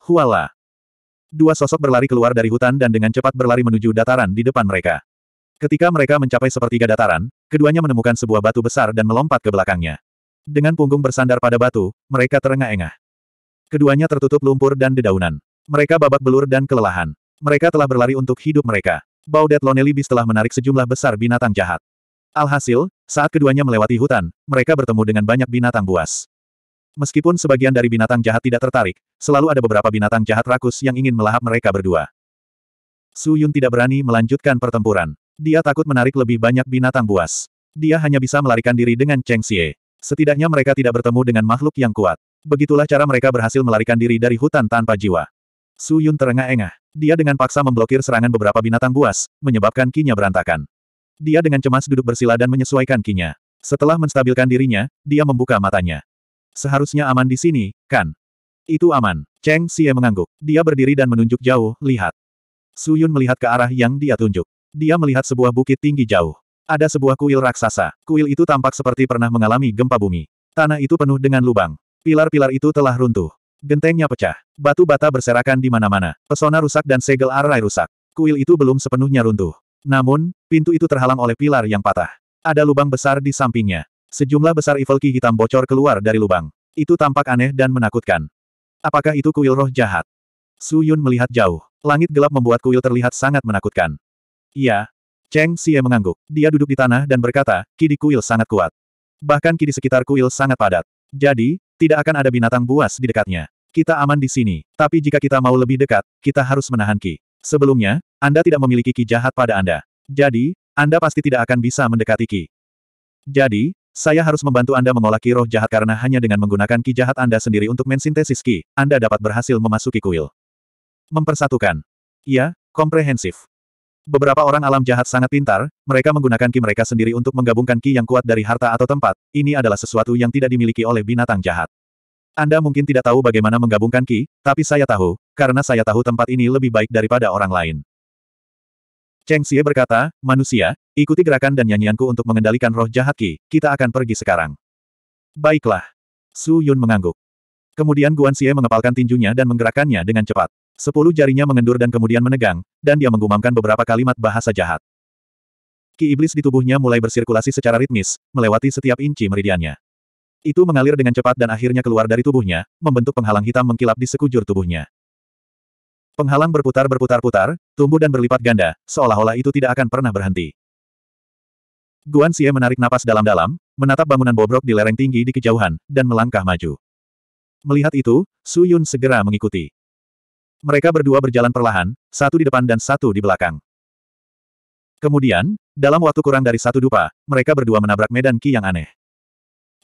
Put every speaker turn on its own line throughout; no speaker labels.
Huala. Dua sosok berlari keluar dari hutan dan dengan cepat berlari menuju dataran di depan mereka. Ketika mereka mencapai sepertiga dataran, keduanya menemukan sebuah batu besar dan melompat ke belakangnya. Dengan punggung bersandar pada batu, mereka terengah-engah. Keduanya tertutup lumpur dan dedaunan. Mereka babak belur dan kelelahan. Mereka telah berlari untuk hidup mereka. Baudet Lonelibis telah menarik sejumlah besar binatang jahat. Alhasil, saat keduanya melewati hutan, mereka bertemu dengan banyak binatang buas. Meskipun sebagian dari binatang jahat tidak tertarik, selalu ada beberapa binatang jahat rakus yang ingin melahap mereka berdua. Su Yun tidak berani melanjutkan pertempuran. Dia takut menarik lebih banyak binatang buas. Dia hanya bisa melarikan diri dengan Cheng Xie. Setidaknya mereka tidak bertemu dengan makhluk yang kuat. Begitulah cara mereka berhasil melarikan diri dari hutan tanpa jiwa. Su Yun terengah-engah. Dia dengan paksa memblokir serangan beberapa binatang buas, menyebabkan kinya berantakan. Dia dengan cemas duduk bersila dan menyesuaikan kinya. Setelah menstabilkan dirinya, dia membuka matanya. Seharusnya aman di sini, kan? Itu aman. Cheng Xie mengangguk. Dia berdiri dan menunjuk jauh, lihat. Su Yun melihat ke arah yang dia tunjuk. Dia melihat sebuah bukit tinggi jauh. Ada sebuah kuil raksasa. Kuil itu tampak seperti pernah mengalami gempa bumi. Tanah itu penuh dengan lubang. Pilar-pilar itu telah runtuh. Gentengnya pecah. Batu bata berserakan di mana-mana. Pesona rusak dan segel arai rusak. Kuil itu belum sepenuhnya runtuh. Namun, pintu itu terhalang oleh pilar yang patah. Ada lubang besar di sampingnya. Sejumlah besar evil ki hitam bocor keluar dari lubang. Itu tampak aneh dan menakutkan. Apakah itu kuil roh jahat? Su Yun melihat jauh. Langit gelap membuat kuil terlihat sangat menakutkan. Iya. Cheng Xie mengangguk. Dia duduk di tanah dan berkata, ki di kuil sangat kuat. Bahkan ki di sekitar kuil sangat padat. Jadi, tidak akan ada binatang buas di dekatnya. Kita aman di sini, tapi jika kita mau lebih dekat, kita harus menahan Ki. Sebelumnya, Anda tidak memiliki Ki jahat pada Anda. Jadi, Anda pasti tidak akan bisa mendekati Ki. Jadi, saya harus membantu Anda mengolah ki jahat karena hanya dengan menggunakan ki jahat Anda sendiri untuk mensintesis ki, Anda dapat berhasil memasuki kuil. Mempersatukan. Ya, komprehensif. Beberapa orang alam jahat sangat pintar, mereka menggunakan ki mereka sendiri untuk menggabungkan ki yang kuat dari harta atau tempat, ini adalah sesuatu yang tidak dimiliki oleh binatang jahat. Anda mungkin tidak tahu bagaimana menggabungkan ki, tapi saya tahu, karena saya tahu tempat ini lebih baik daripada orang lain. Cheng Xie berkata, manusia, ikuti gerakan dan nyanyianku untuk mengendalikan roh jahat Ki, kita akan pergi sekarang. Baiklah. Su Yun mengangguk. Kemudian Guan Xie mengepalkan tinjunya dan menggerakkannya dengan cepat. Sepuluh jarinya mengendur dan kemudian menegang, dan dia menggumamkan beberapa kalimat bahasa jahat. Ki iblis di tubuhnya mulai bersirkulasi secara ritmis, melewati setiap inci meridiannya. Itu mengalir dengan cepat dan akhirnya keluar dari tubuhnya, membentuk penghalang hitam mengkilap di sekujur tubuhnya. Penghalang berputar-berputar-putar, tumbuh dan berlipat ganda, seolah-olah itu tidak akan pernah berhenti. Guan Xie menarik napas dalam-dalam, menatap bangunan bobrok di lereng tinggi di kejauhan, dan melangkah maju. Melihat itu, Su Yun segera mengikuti. Mereka berdua berjalan perlahan, satu di depan dan satu di belakang. Kemudian, dalam waktu kurang dari satu dupa, mereka berdua menabrak medan ki yang aneh.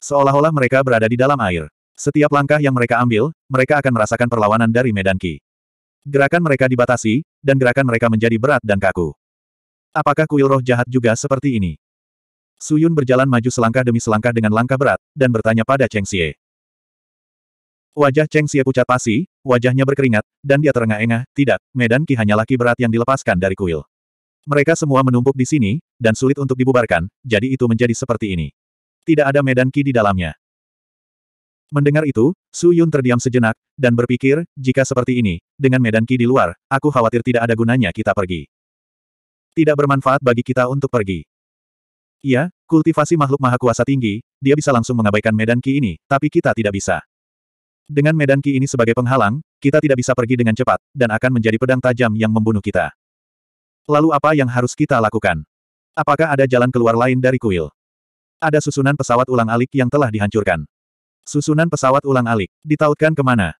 Seolah-olah mereka berada di dalam air. Setiap langkah yang mereka ambil, mereka akan merasakan perlawanan dari medan ki. Gerakan mereka dibatasi, dan gerakan mereka menjadi berat dan kaku. Apakah kuil roh jahat juga seperti ini? Suyun berjalan maju selangkah demi selangkah dengan langkah berat, dan bertanya pada Cheng Xie. Wajah Cheng Xie pucat pasi, wajahnya berkeringat, dan dia terengah-engah, tidak, medan ki hanyalah ki berat yang dilepaskan dari kuil. Mereka semua menumpuk di sini, dan sulit untuk dibubarkan, jadi itu menjadi seperti ini. Tidak ada medan ki di dalamnya. Mendengar itu, Su Yun terdiam sejenak, dan berpikir, jika seperti ini, dengan medan Ki di luar, aku khawatir tidak ada gunanya kita pergi. Tidak bermanfaat bagi kita untuk pergi. Iya, kultivasi makhluk maha kuasa tinggi, dia bisa langsung mengabaikan medan Ki ini, tapi kita tidak bisa. Dengan medan Ki ini sebagai penghalang, kita tidak bisa pergi dengan cepat, dan akan menjadi pedang tajam yang membunuh kita. Lalu apa yang harus kita lakukan? Apakah ada jalan keluar lain dari kuil? Ada susunan pesawat ulang alik yang telah dihancurkan. Susunan pesawat ulang-alik. Ditautkan kemana?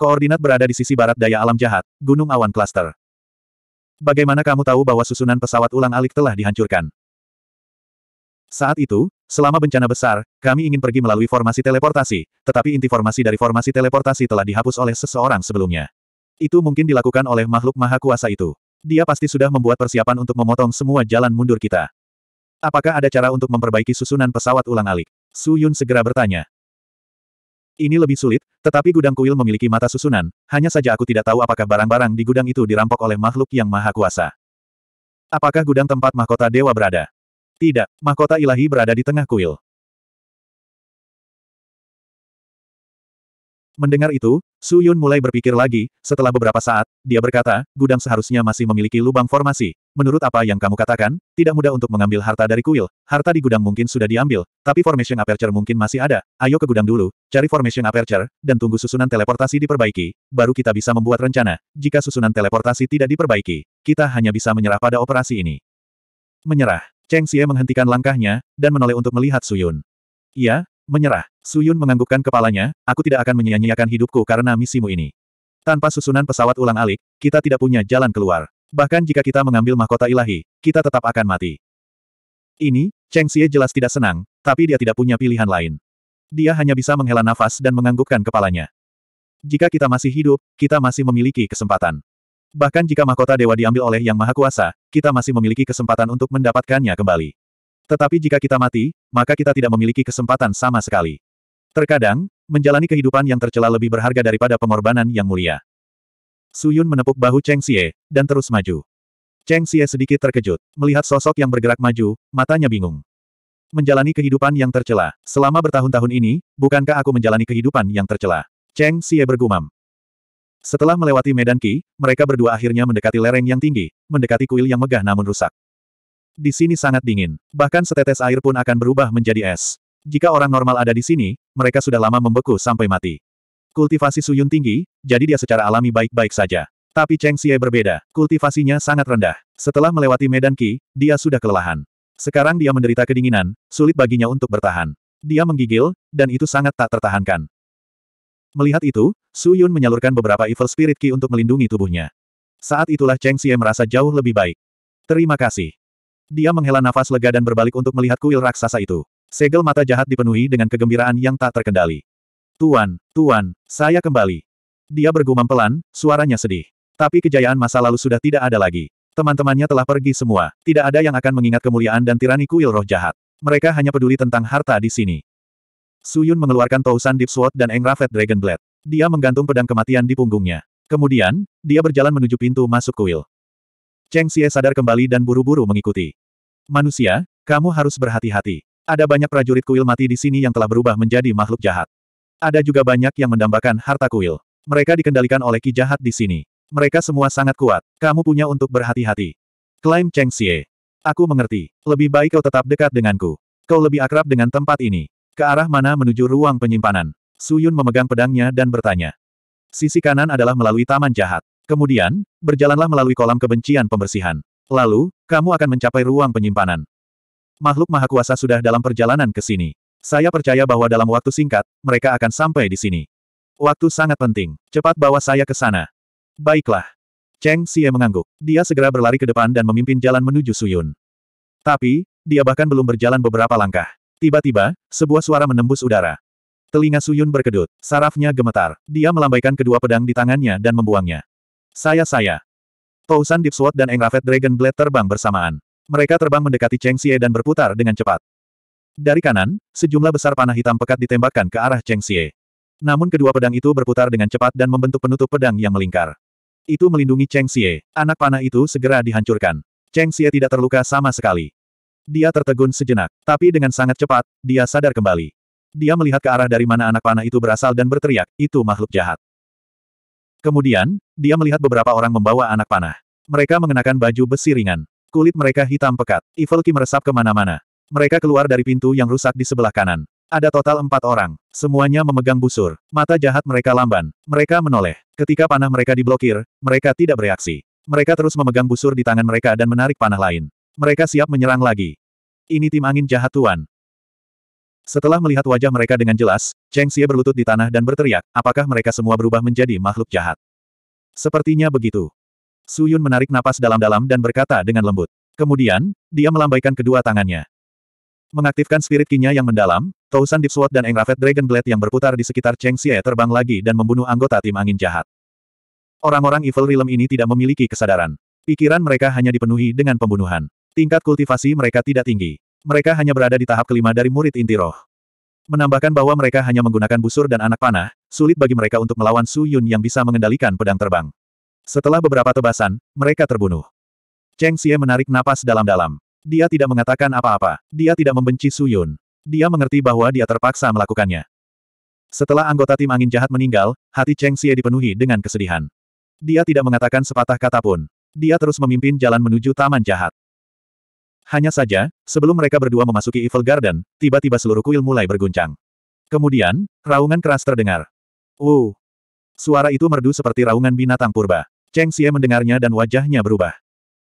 Koordinat berada di sisi barat daya alam jahat, Gunung Awan Cluster. Bagaimana kamu tahu bahwa susunan pesawat ulang-alik telah dihancurkan? Saat itu, selama bencana besar, kami ingin pergi melalui formasi teleportasi, tetapi inti formasi dari formasi teleportasi telah dihapus oleh seseorang sebelumnya. Itu mungkin dilakukan oleh makhluk maha kuasa itu. Dia pasti sudah membuat persiapan untuk memotong semua jalan mundur kita. Apakah ada cara untuk memperbaiki susunan pesawat ulang-alik? Su Yun segera bertanya. Ini lebih sulit, tetapi gudang kuil memiliki mata susunan, hanya saja aku tidak tahu apakah barang-barang di gudang itu dirampok oleh makhluk yang maha kuasa. Apakah gudang tempat mahkota dewa berada? Tidak, mahkota ilahi berada di tengah kuil. Mendengar itu, Su Yun mulai berpikir lagi, setelah beberapa saat, dia berkata, gudang seharusnya masih memiliki lubang formasi. Menurut apa yang kamu katakan, tidak mudah untuk mengambil harta dari kuil, harta di gudang mungkin sudah diambil, tapi formation aperture mungkin masih ada, ayo ke gudang dulu, cari formation aperture, dan tunggu susunan teleportasi diperbaiki, baru kita bisa membuat rencana, jika susunan teleportasi tidak diperbaiki, kita hanya bisa menyerah pada operasi ini. Menyerah, Cheng Xie menghentikan langkahnya, dan menoleh untuk melihat Su Yun. "Ya." Menyerah. Suyun menganggukkan kepalanya, aku tidak akan menyia-nyiakan hidupku karena misimu ini. Tanpa susunan pesawat ulang-alik, kita tidak punya jalan keluar. Bahkan jika kita mengambil mahkota ilahi, kita tetap akan mati. Ini, Cheng Xie jelas tidak senang, tapi dia tidak punya pilihan lain. Dia hanya bisa menghela nafas dan menganggukkan kepalanya. Jika kita masih hidup, kita masih memiliki kesempatan. Bahkan jika mahkota dewa diambil oleh Yang Maha Kuasa, kita masih memiliki kesempatan untuk mendapatkannya kembali. Tetapi jika kita mati, maka kita tidak memiliki kesempatan sama sekali. Terkadang, menjalani kehidupan yang tercela lebih berharga daripada pengorbanan yang mulia. Su Yun menepuk bahu Cheng Xie, dan terus maju. Cheng Xie sedikit terkejut, melihat sosok yang bergerak maju, matanya bingung. Menjalani kehidupan yang tercela. Selama bertahun-tahun ini, bukankah aku menjalani kehidupan yang tercela? Cheng Xie bergumam. Setelah melewati medan Qi, mereka berdua akhirnya mendekati lereng yang tinggi, mendekati kuil yang megah namun rusak. Di sini sangat dingin. Bahkan setetes air pun akan berubah menjadi es. Jika orang normal ada di sini, mereka sudah lama membeku sampai mati. Kultivasi Suyun tinggi, jadi dia secara alami baik-baik saja. Tapi Cheng Xie berbeda, kultivasinya sangat rendah. Setelah melewati medan Qi, dia sudah kelelahan. Sekarang dia menderita kedinginan, sulit baginya untuk bertahan. Dia menggigil, dan itu sangat tak tertahankan. Melihat itu, Su Yun menyalurkan beberapa evil spirit Qi untuk melindungi tubuhnya. Saat itulah Cheng Xie merasa jauh lebih baik. Terima kasih. Dia menghela nafas lega dan berbalik untuk melihat kuil raksasa itu. Segel mata jahat dipenuhi dengan kegembiraan yang tak terkendali. Tuan, Tuan, saya kembali. Dia bergumam pelan, suaranya sedih. Tapi kejayaan masa lalu sudah tidak ada lagi. Teman-temannya telah pergi semua. Tidak ada yang akan mengingat kemuliaan dan tirani kuil roh jahat. Mereka hanya peduli tentang harta di sini. Suyun mengeluarkan Tousan Deep Sword dan Engravet Dragon Blade. Dia menggantung pedang kematian di punggungnya. Kemudian, dia berjalan menuju pintu masuk kuil. Cheng Xie sadar kembali dan buru-buru mengikuti. Manusia, kamu harus berhati-hati. Ada banyak prajurit kuil mati di sini yang telah berubah menjadi makhluk jahat. Ada juga banyak yang mendambakan harta kuil. Mereka dikendalikan oleh ki jahat di sini. Mereka semua sangat kuat. Kamu punya untuk berhati-hati. Klaim Cheng Xie. Aku mengerti. Lebih baik kau tetap dekat denganku. Kau lebih akrab dengan tempat ini. Ke arah mana menuju ruang penyimpanan? Suyun memegang pedangnya dan bertanya. Sisi kanan adalah melalui taman jahat. Kemudian, berjalanlah melalui kolam kebencian pembersihan. Lalu, kamu akan mencapai ruang penyimpanan. Makhluk maha kuasa sudah dalam perjalanan ke sini. Saya percaya bahwa dalam waktu singkat, mereka akan sampai di sini. Waktu sangat penting. Cepat bawa saya ke sana. Baiklah. Cheng Xie mengangguk. Dia segera berlari ke depan dan memimpin jalan menuju Suyun. Tapi, dia bahkan belum berjalan beberapa langkah. Tiba-tiba, sebuah suara menembus udara. Telinga Suyun berkedut, sarafnya gemetar. Dia melambaikan kedua pedang di tangannya dan membuangnya. Saya-saya. Tousan Deep Sword dan Engravet Dragon Blade terbang bersamaan. Mereka terbang mendekati Cheng Xie dan berputar dengan cepat. Dari kanan, sejumlah besar panah hitam pekat ditembakkan ke arah Cheng Xie. Namun kedua pedang itu berputar dengan cepat dan membentuk penutup pedang yang melingkar. Itu melindungi Cheng Xie. Anak panah itu segera dihancurkan. Cheng Xie tidak terluka sama sekali. Dia tertegun sejenak, tapi dengan sangat cepat, dia sadar kembali. Dia melihat ke arah dari mana anak panah itu berasal dan berteriak, itu makhluk jahat. Kemudian, dia melihat beberapa orang membawa anak panah. Mereka mengenakan baju besi ringan. Kulit mereka hitam pekat. Evil Ki meresap kemana-mana. Mereka keluar dari pintu yang rusak di sebelah kanan. Ada total empat orang. Semuanya memegang busur. Mata jahat mereka lamban. Mereka menoleh. Ketika panah mereka diblokir, mereka tidak bereaksi. Mereka terus memegang busur di tangan mereka dan menarik panah lain. Mereka siap menyerang lagi. Ini tim angin jahat Tuan. Setelah melihat wajah mereka dengan jelas, Cheng Xie berlutut di tanah dan berteriak, apakah mereka semua berubah menjadi makhluk jahat? Sepertinya begitu. Su Yun menarik napas dalam-dalam dan berkata dengan lembut. Kemudian, dia melambaikan kedua tangannya. Mengaktifkan spirit kinya yang mendalam, Tousan Deep Sword dan Engravet Dragon Blade yang berputar di sekitar Cheng Xie terbang lagi dan membunuh anggota tim angin jahat. Orang-orang Evil Realm ini tidak memiliki kesadaran. Pikiran mereka hanya dipenuhi dengan pembunuhan. Tingkat kultivasi mereka tidak tinggi. Mereka hanya berada di tahap kelima dari murid inti roh. Menambahkan bahwa mereka hanya menggunakan busur dan anak panah, sulit bagi mereka untuk melawan Su Yun yang bisa mengendalikan pedang terbang. Setelah beberapa tebasan, mereka terbunuh. Cheng Xie menarik napas dalam-dalam. Dia tidak mengatakan apa-apa. Dia tidak membenci Su Yun. Dia mengerti bahwa dia terpaksa melakukannya. Setelah anggota tim angin jahat meninggal, hati Cheng Xie dipenuhi dengan kesedihan. Dia tidak mengatakan sepatah kata pun. Dia terus memimpin jalan menuju taman jahat. Hanya saja, sebelum mereka berdua memasuki Evil Garden, tiba-tiba seluruh kuil mulai berguncang. Kemudian, raungan keras terdengar. Uh. Suara itu merdu seperti raungan binatang purba. Cheng Xie mendengarnya dan wajahnya berubah.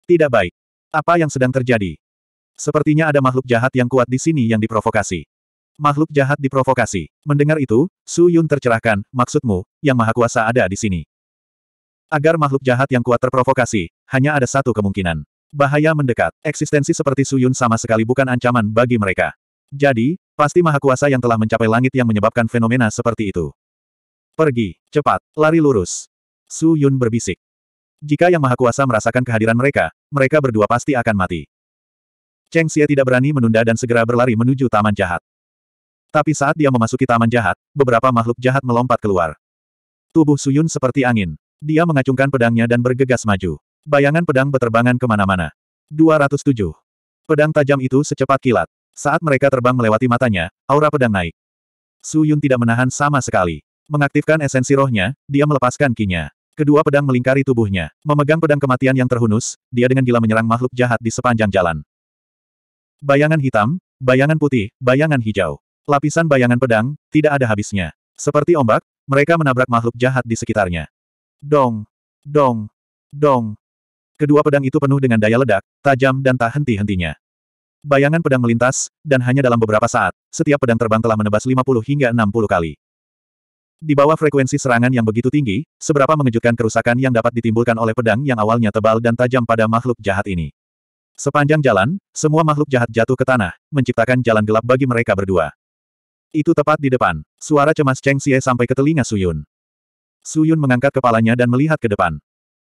Tidak baik. Apa yang sedang terjadi? Sepertinya ada makhluk jahat yang kuat di sini yang diprovokasi. Makhluk jahat diprovokasi. Mendengar itu, Su Yun tercerahkan, maksudmu, yang maha kuasa ada di sini. Agar makhluk jahat yang kuat terprovokasi, hanya ada satu kemungkinan. Bahaya mendekat. Eksistensi seperti Suyun sama sekali bukan ancaman bagi mereka. Jadi, pasti Maha Kuasa yang telah mencapai langit yang menyebabkan fenomena seperti itu. Pergi, cepat, lari lurus. Su Yun berbisik. Jika Yang Maha Kuasa merasakan kehadiran mereka, mereka berdua pasti akan mati. Cheng Xie tidak berani menunda dan segera berlari menuju taman jahat. Tapi saat dia memasuki taman jahat, beberapa makhluk jahat melompat keluar. Tubuh Su Yun seperti angin. Dia mengacungkan pedangnya dan bergegas maju. Bayangan pedang berterbangan kemana-mana. 207. Pedang tajam itu secepat kilat. Saat mereka terbang melewati matanya, aura pedang naik. Su Yun tidak menahan sama sekali. Mengaktifkan esensi rohnya, dia melepaskan kinya. Kedua pedang melingkari tubuhnya. Memegang pedang kematian yang terhunus, dia dengan gila menyerang makhluk jahat di sepanjang jalan. Bayangan hitam, bayangan putih, bayangan hijau. Lapisan bayangan pedang, tidak ada habisnya. Seperti ombak, mereka menabrak makhluk jahat di sekitarnya. Dong, dong, dong. Kedua pedang itu penuh dengan daya ledak, tajam dan tak henti-hentinya. Bayangan pedang melintas, dan hanya dalam beberapa saat, setiap pedang terbang telah menebas 50 hingga 60 kali. Di bawah frekuensi serangan yang begitu tinggi, seberapa mengejutkan kerusakan yang dapat ditimbulkan oleh pedang yang awalnya tebal dan tajam pada makhluk jahat ini. Sepanjang jalan, semua makhluk jahat jatuh ke tanah, menciptakan jalan gelap bagi mereka berdua. Itu tepat di depan. Suara cemas Cheng Xie sampai ke telinga Suyun. Suyun mengangkat kepalanya dan melihat ke depan.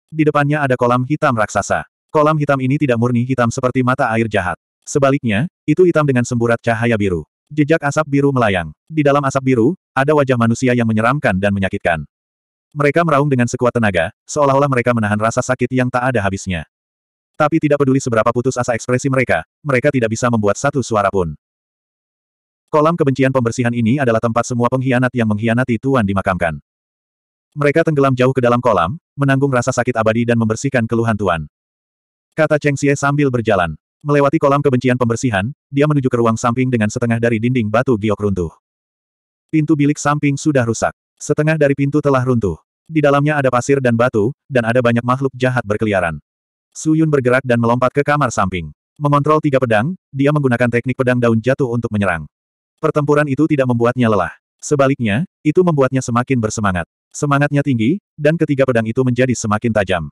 Di depannya ada kolam hitam raksasa. Kolam hitam ini tidak murni hitam seperti mata air jahat. Sebaliknya, itu hitam dengan semburat cahaya biru. Jejak asap biru melayang. Di dalam asap biru, ada wajah manusia yang menyeramkan dan menyakitkan. Mereka meraung dengan sekuat tenaga, seolah-olah mereka menahan rasa sakit yang tak ada habisnya. Tapi tidak peduli seberapa putus asa ekspresi mereka, mereka tidak bisa membuat satu suara pun. Kolam kebencian pembersihan ini adalah tempat semua pengkhianat yang mengkhianati Tuan dimakamkan. Mereka tenggelam jauh ke dalam kolam, menanggung rasa sakit abadi dan membersihkan keluhan Tuan. Kata Cheng Xie sambil berjalan. Melewati kolam kebencian pembersihan, dia menuju ke ruang samping dengan setengah dari dinding batu giok runtuh. Pintu bilik samping sudah rusak. Setengah dari pintu telah runtuh. Di dalamnya ada pasir dan batu, dan ada banyak makhluk jahat berkeliaran. Su Yun bergerak dan melompat ke kamar samping. Mengontrol tiga pedang, dia menggunakan teknik pedang daun jatuh untuk menyerang. Pertempuran itu tidak membuatnya lelah. Sebaliknya, itu membuatnya semakin bersemangat. Semangatnya tinggi, dan ketiga pedang itu menjadi semakin tajam.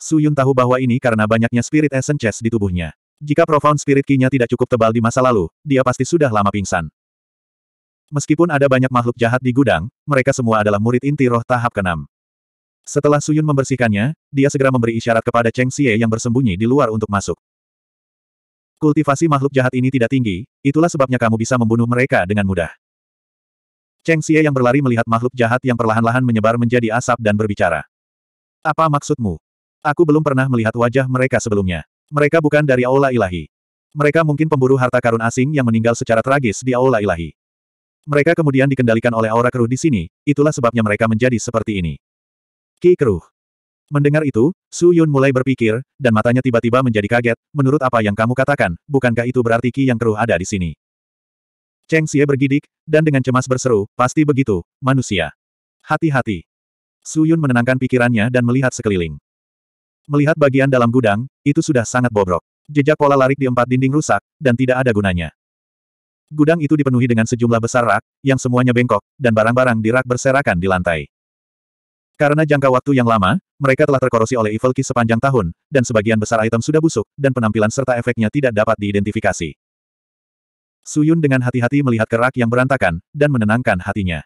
Su Yun tahu bahwa ini karena banyaknya spirit essence chest di tubuhnya. Jika profound spirit kinya tidak cukup tebal di masa lalu, dia pasti sudah lama pingsan. Meskipun ada banyak makhluk jahat di gudang, mereka semua adalah murid inti roh tahap ke-6. Setelah Suyun membersihkannya, dia segera memberi isyarat kepada Cheng Xie yang bersembunyi di luar untuk masuk. Kultivasi makhluk jahat ini tidak tinggi, itulah sebabnya kamu bisa membunuh mereka dengan mudah. Cheng Xie yang berlari melihat makhluk jahat yang perlahan-lahan menyebar menjadi asap dan berbicara. Apa maksudmu? Aku belum pernah melihat wajah mereka sebelumnya. Mereka bukan dari Aula Ilahi. Mereka mungkin pemburu harta karun asing yang meninggal secara tragis di Aula Ilahi. Mereka kemudian dikendalikan oleh aura keruh di sini, itulah sebabnya mereka menjadi seperti ini. Ki keruh. Mendengar itu, Su Yun mulai berpikir, dan matanya tiba-tiba menjadi kaget, menurut apa yang kamu katakan, bukankah itu berarti Ki yang keruh ada di sini? Cheng Xie bergidik, dan dengan cemas berseru, pasti begitu, manusia. Hati-hati. Su Yun menenangkan pikirannya dan melihat sekeliling. Melihat bagian dalam gudang, itu sudah sangat bobrok. Jejak pola larik di empat dinding rusak, dan tidak ada gunanya. Gudang itu dipenuhi dengan sejumlah besar rak, yang semuanya bengkok, dan barang-barang di rak berserakan di lantai. Karena jangka waktu yang lama, mereka telah terkorosi oleh Evil Ki sepanjang tahun, dan sebagian besar item sudah busuk, dan penampilan serta efeknya tidak dapat diidentifikasi. Suyun dengan hati-hati melihat kerak yang berantakan, dan menenangkan hatinya.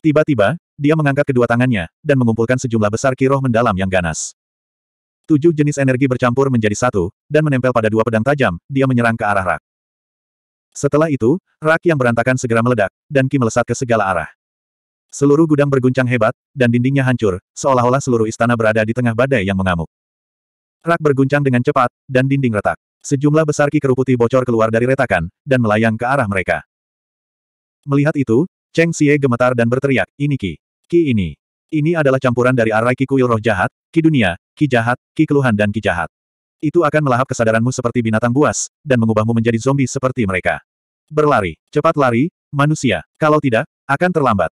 Tiba-tiba, dia mengangkat kedua tangannya, dan mengumpulkan sejumlah besar kiroh mendalam yang ganas. Tujuh jenis energi bercampur menjadi satu, dan menempel pada dua pedang tajam, dia menyerang ke arah rak. Setelah itu, rak yang berantakan segera meledak, dan Ki melesat ke segala arah. Seluruh gudang berguncang hebat, dan dindingnya hancur, seolah-olah seluruh istana berada di tengah badai yang mengamuk. Rak berguncang dengan cepat, dan dinding retak. Sejumlah besar ki keruputi bocor keluar dari retakan, dan melayang ke arah mereka. Melihat itu, Cheng Xie gemetar dan berteriak, ini ki. Ki ini. Ini adalah campuran dari arai ki kuil roh jahat, ki dunia, ki jahat, ki keluhan dan ki jahat. Itu akan melahap kesadaranmu seperti binatang buas, dan mengubahmu menjadi zombie seperti mereka. Berlari, cepat lari, manusia, kalau tidak, akan terlambat.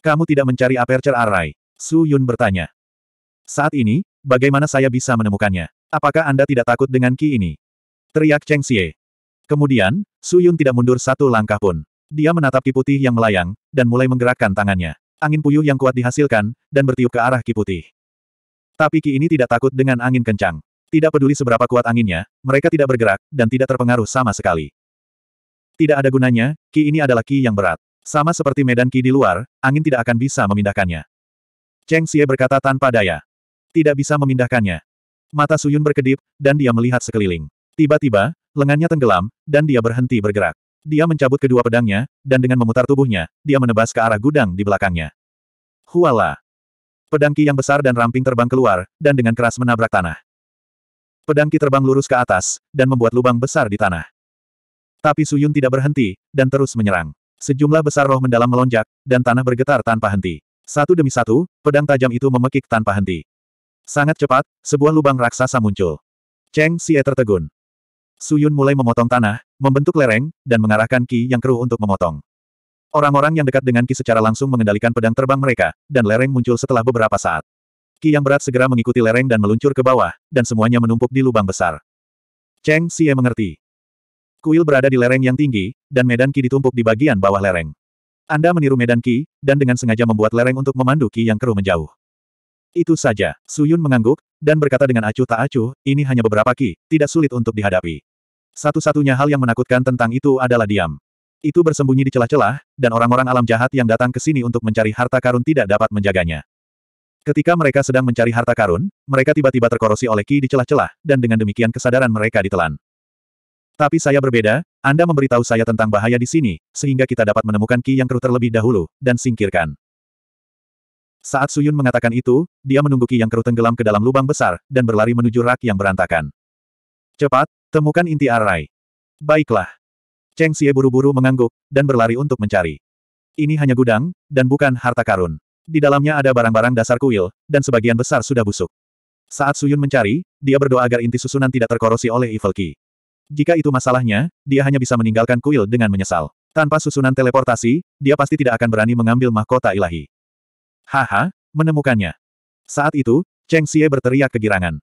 Kamu tidak mencari aperture arai. Su Yun bertanya. Saat ini, bagaimana saya bisa menemukannya? Apakah Anda tidak takut dengan ki ini? Teriak Cheng Xie. Kemudian, Su Yun tidak mundur satu langkah pun. Dia menatap ki putih yang melayang, dan mulai menggerakkan tangannya. Angin puyuh yang kuat dihasilkan, dan bertiup ke arah ki putih. Tapi ki ini tidak takut dengan angin kencang. Tidak peduli seberapa kuat anginnya, mereka tidak bergerak, dan tidak terpengaruh sama sekali. Tidak ada gunanya, ki ini adalah ki yang berat. Sama seperti medan ki di luar, angin tidak akan bisa memindahkannya. Cheng Xie berkata tanpa daya. Tidak bisa memindahkannya. Mata Suyun berkedip, dan dia melihat sekeliling. Tiba-tiba, lengannya tenggelam, dan dia berhenti bergerak. Dia mencabut kedua pedangnya, dan dengan memutar tubuhnya, dia menebas ke arah gudang di belakangnya. Huala! Pedangki yang besar dan ramping terbang keluar, dan dengan keras menabrak tanah. Pedangki terbang lurus ke atas, dan membuat lubang besar di tanah. Tapi Suyun tidak berhenti, dan terus menyerang. Sejumlah besar roh mendalam melonjak, dan tanah bergetar tanpa henti. Satu demi satu, pedang tajam itu memekik tanpa henti. Sangat cepat, sebuah lubang raksasa muncul. Cheng Xie tertegun. Suyun mulai memotong tanah, membentuk lereng, dan mengarahkan Ki yang keruh untuk memotong. Orang-orang yang dekat dengan Ki secara langsung mengendalikan pedang terbang mereka, dan lereng muncul setelah beberapa saat. Ki yang berat segera mengikuti lereng dan meluncur ke bawah, dan semuanya menumpuk di lubang besar. Cheng Xie mengerti. Kuil berada di lereng yang tinggi, dan medan Ki ditumpuk di bagian bawah lereng. Anda meniru medan Ki, dan dengan sengaja membuat lereng untuk memandu Ki yang keruh menjauh. Itu saja, Suyun mengangguk, dan berkata dengan acuh tak acuh, ini hanya beberapa Ki, tidak sulit untuk dihadapi. Satu-satunya hal yang menakutkan tentang itu adalah diam. Itu bersembunyi di celah-celah, dan orang-orang alam jahat yang datang ke sini untuk mencari harta karun tidak dapat menjaganya. Ketika mereka sedang mencari harta karun, mereka tiba-tiba terkorosi oleh ki di celah-celah, dan dengan demikian kesadaran mereka ditelan. Tapi saya berbeda, Anda memberitahu saya tentang bahaya di sini, sehingga kita dapat menemukan ki yang keruh terlebih dahulu, dan singkirkan. Saat Suyun mengatakan itu, dia menunggu ki yang keruh tenggelam ke dalam lubang besar, dan berlari menuju rak yang berantakan. Cepat, Temukan inti arai. Baiklah. Cheng Xie buru-buru mengangguk, dan berlari untuk mencari. Ini hanya gudang, dan bukan harta karun. Di dalamnya ada barang-barang dasar kuil, dan sebagian besar sudah busuk. Saat Suyun mencari, dia berdoa agar inti susunan tidak terkorosi oleh Evil Key. Jika itu masalahnya, dia hanya bisa meninggalkan kuil dengan menyesal. Tanpa susunan teleportasi, dia pasti tidak akan berani mengambil mahkota ilahi. Haha, menemukannya. Saat itu, Cheng Xie berteriak kegirangan.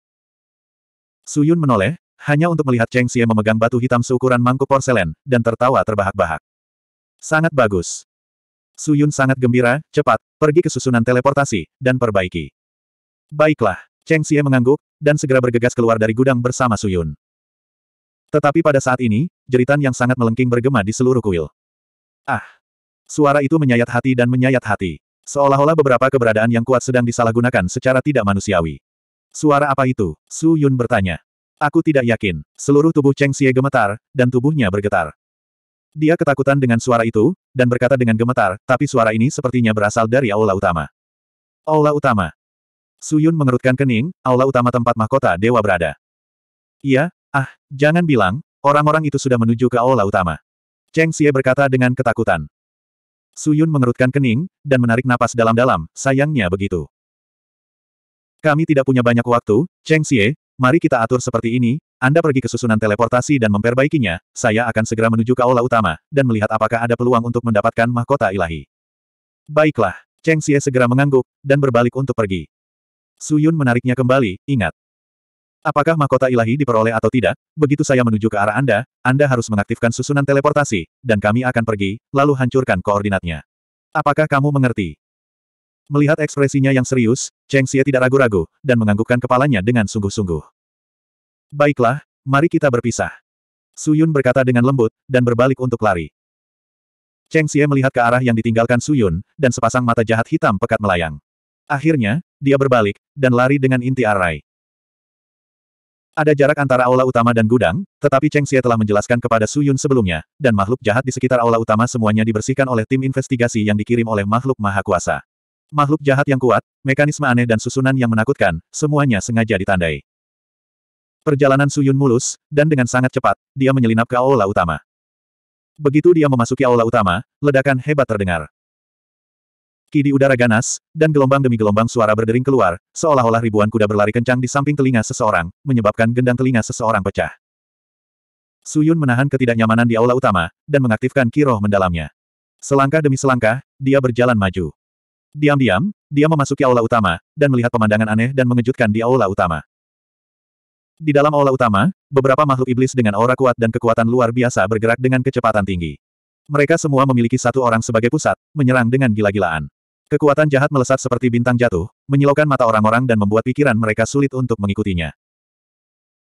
Suyun menoleh, hanya untuk melihat Cheng Xie memegang batu hitam seukuran mangkuk porselen, dan tertawa terbahak-bahak. Sangat bagus. Su Yun sangat gembira, cepat, pergi ke susunan teleportasi, dan perbaiki. Baiklah, Cheng Xie mengangguk, dan segera bergegas keluar dari gudang bersama Su Yun. Tetapi pada saat ini, jeritan yang sangat melengking bergema di seluruh kuil. Ah! Suara itu menyayat hati dan menyayat hati. Seolah-olah beberapa keberadaan yang kuat sedang disalahgunakan secara tidak manusiawi. Suara apa itu? Su Yun bertanya. Aku tidak yakin. Seluruh tubuh Cheng Xie gemetar, dan tubuhnya bergetar. Dia ketakutan dengan suara itu, dan berkata dengan gemetar, tapi suara ini sepertinya berasal dari aula utama. Aula utama. Suyun mengerutkan kening, aula utama tempat mahkota dewa berada. Iya, ah, jangan bilang, orang-orang itu sudah menuju ke aula utama. Cheng Xie berkata dengan ketakutan. Suyun mengerutkan kening, dan menarik napas dalam-dalam, sayangnya begitu. Kami tidak punya banyak waktu, Cheng Xie, mari kita atur seperti ini, Anda pergi ke susunan teleportasi dan memperbaikinya, saya akan segera menuju ke aula utama, dan melihat apakah ada peluang untuk mendapatkan mahkota ilahi. Baiklah, Cheng Xie segera mengangguk, dan berbalik untuk pergi. Su Yun menariknya kembali, ingat. Apakah mahkota ilahi diperoleh atau tidak, begitu saya menuju ke arah Anda, Anda harus mengaktifkan susunan teleportasi, dan kami akan pergi, lalu hancurkan koordinatnya. Apakah kamu mengerti? Melihat ekspresinya yang serius, Cheng Xie tidak ragu-ragu, dan menganggukkan kepalanya dengan sungguh-sungguh. Baiklah, mari kita berpisah. Su Yun berkata dengan lembut, dan berbalik untuk lari. Cheng Xie melihat ke arah yang ditinggalkan Su Yun dan sepasang mata jahat hitam pekat melayang. Akhirnya, dia berbalik, dan lari dengan inti arai. Ada jarak antara aula utama dan gudang, tetapi Cheng Xie telah menjelaskan kepada Su Yun sebelumnya, dan makhluk jahat di sekitar aula utama semuanya dibersihkan oleh tim investigasi yang dikirim oleh makhluk maha kuasa. Makhluk jahat yang kuat, mekanisme aneh dan susunan yang menakutkan, semuanya sengaja ditandai. Perjalanan Suyun mulus, dan dengan sangat cepat, dia menyelinap ke aula utama. Begitu dia memasuki aula utama, ledakan hebat terdengar. Ki di udara ganas, dan gelombang demi gelombang suara berdering keluar, seolah-olah ribuan kuda berlari kencang di samping telinga seseorang, menyebabkan gendang telinga seseorang pecah. Suyun menahan ketidaknyamanan di aula utama, dan mengaktifkan kiroh mendalamnya. Selangkah demi selangkah, dia berjalan maju. Diam-diam, dia memasuki aula utama, dan melihat pemandangan aneh dan mengejutkan di aula utama. Di dalam aula utama, beberapa makhluk iblis dengan aura kuat dan kekuatan luar biasa bergerak dengan kecepatan tinggi. Mereka semua memiliki satu orang sebagai pusat, menyerang dengan gila-gilaan. Kekuatan jahat melesat seperti bintang jatuh, menyilaukan mata orang-orang dan membuat pikiran mereka sulit untuk mengikutinya.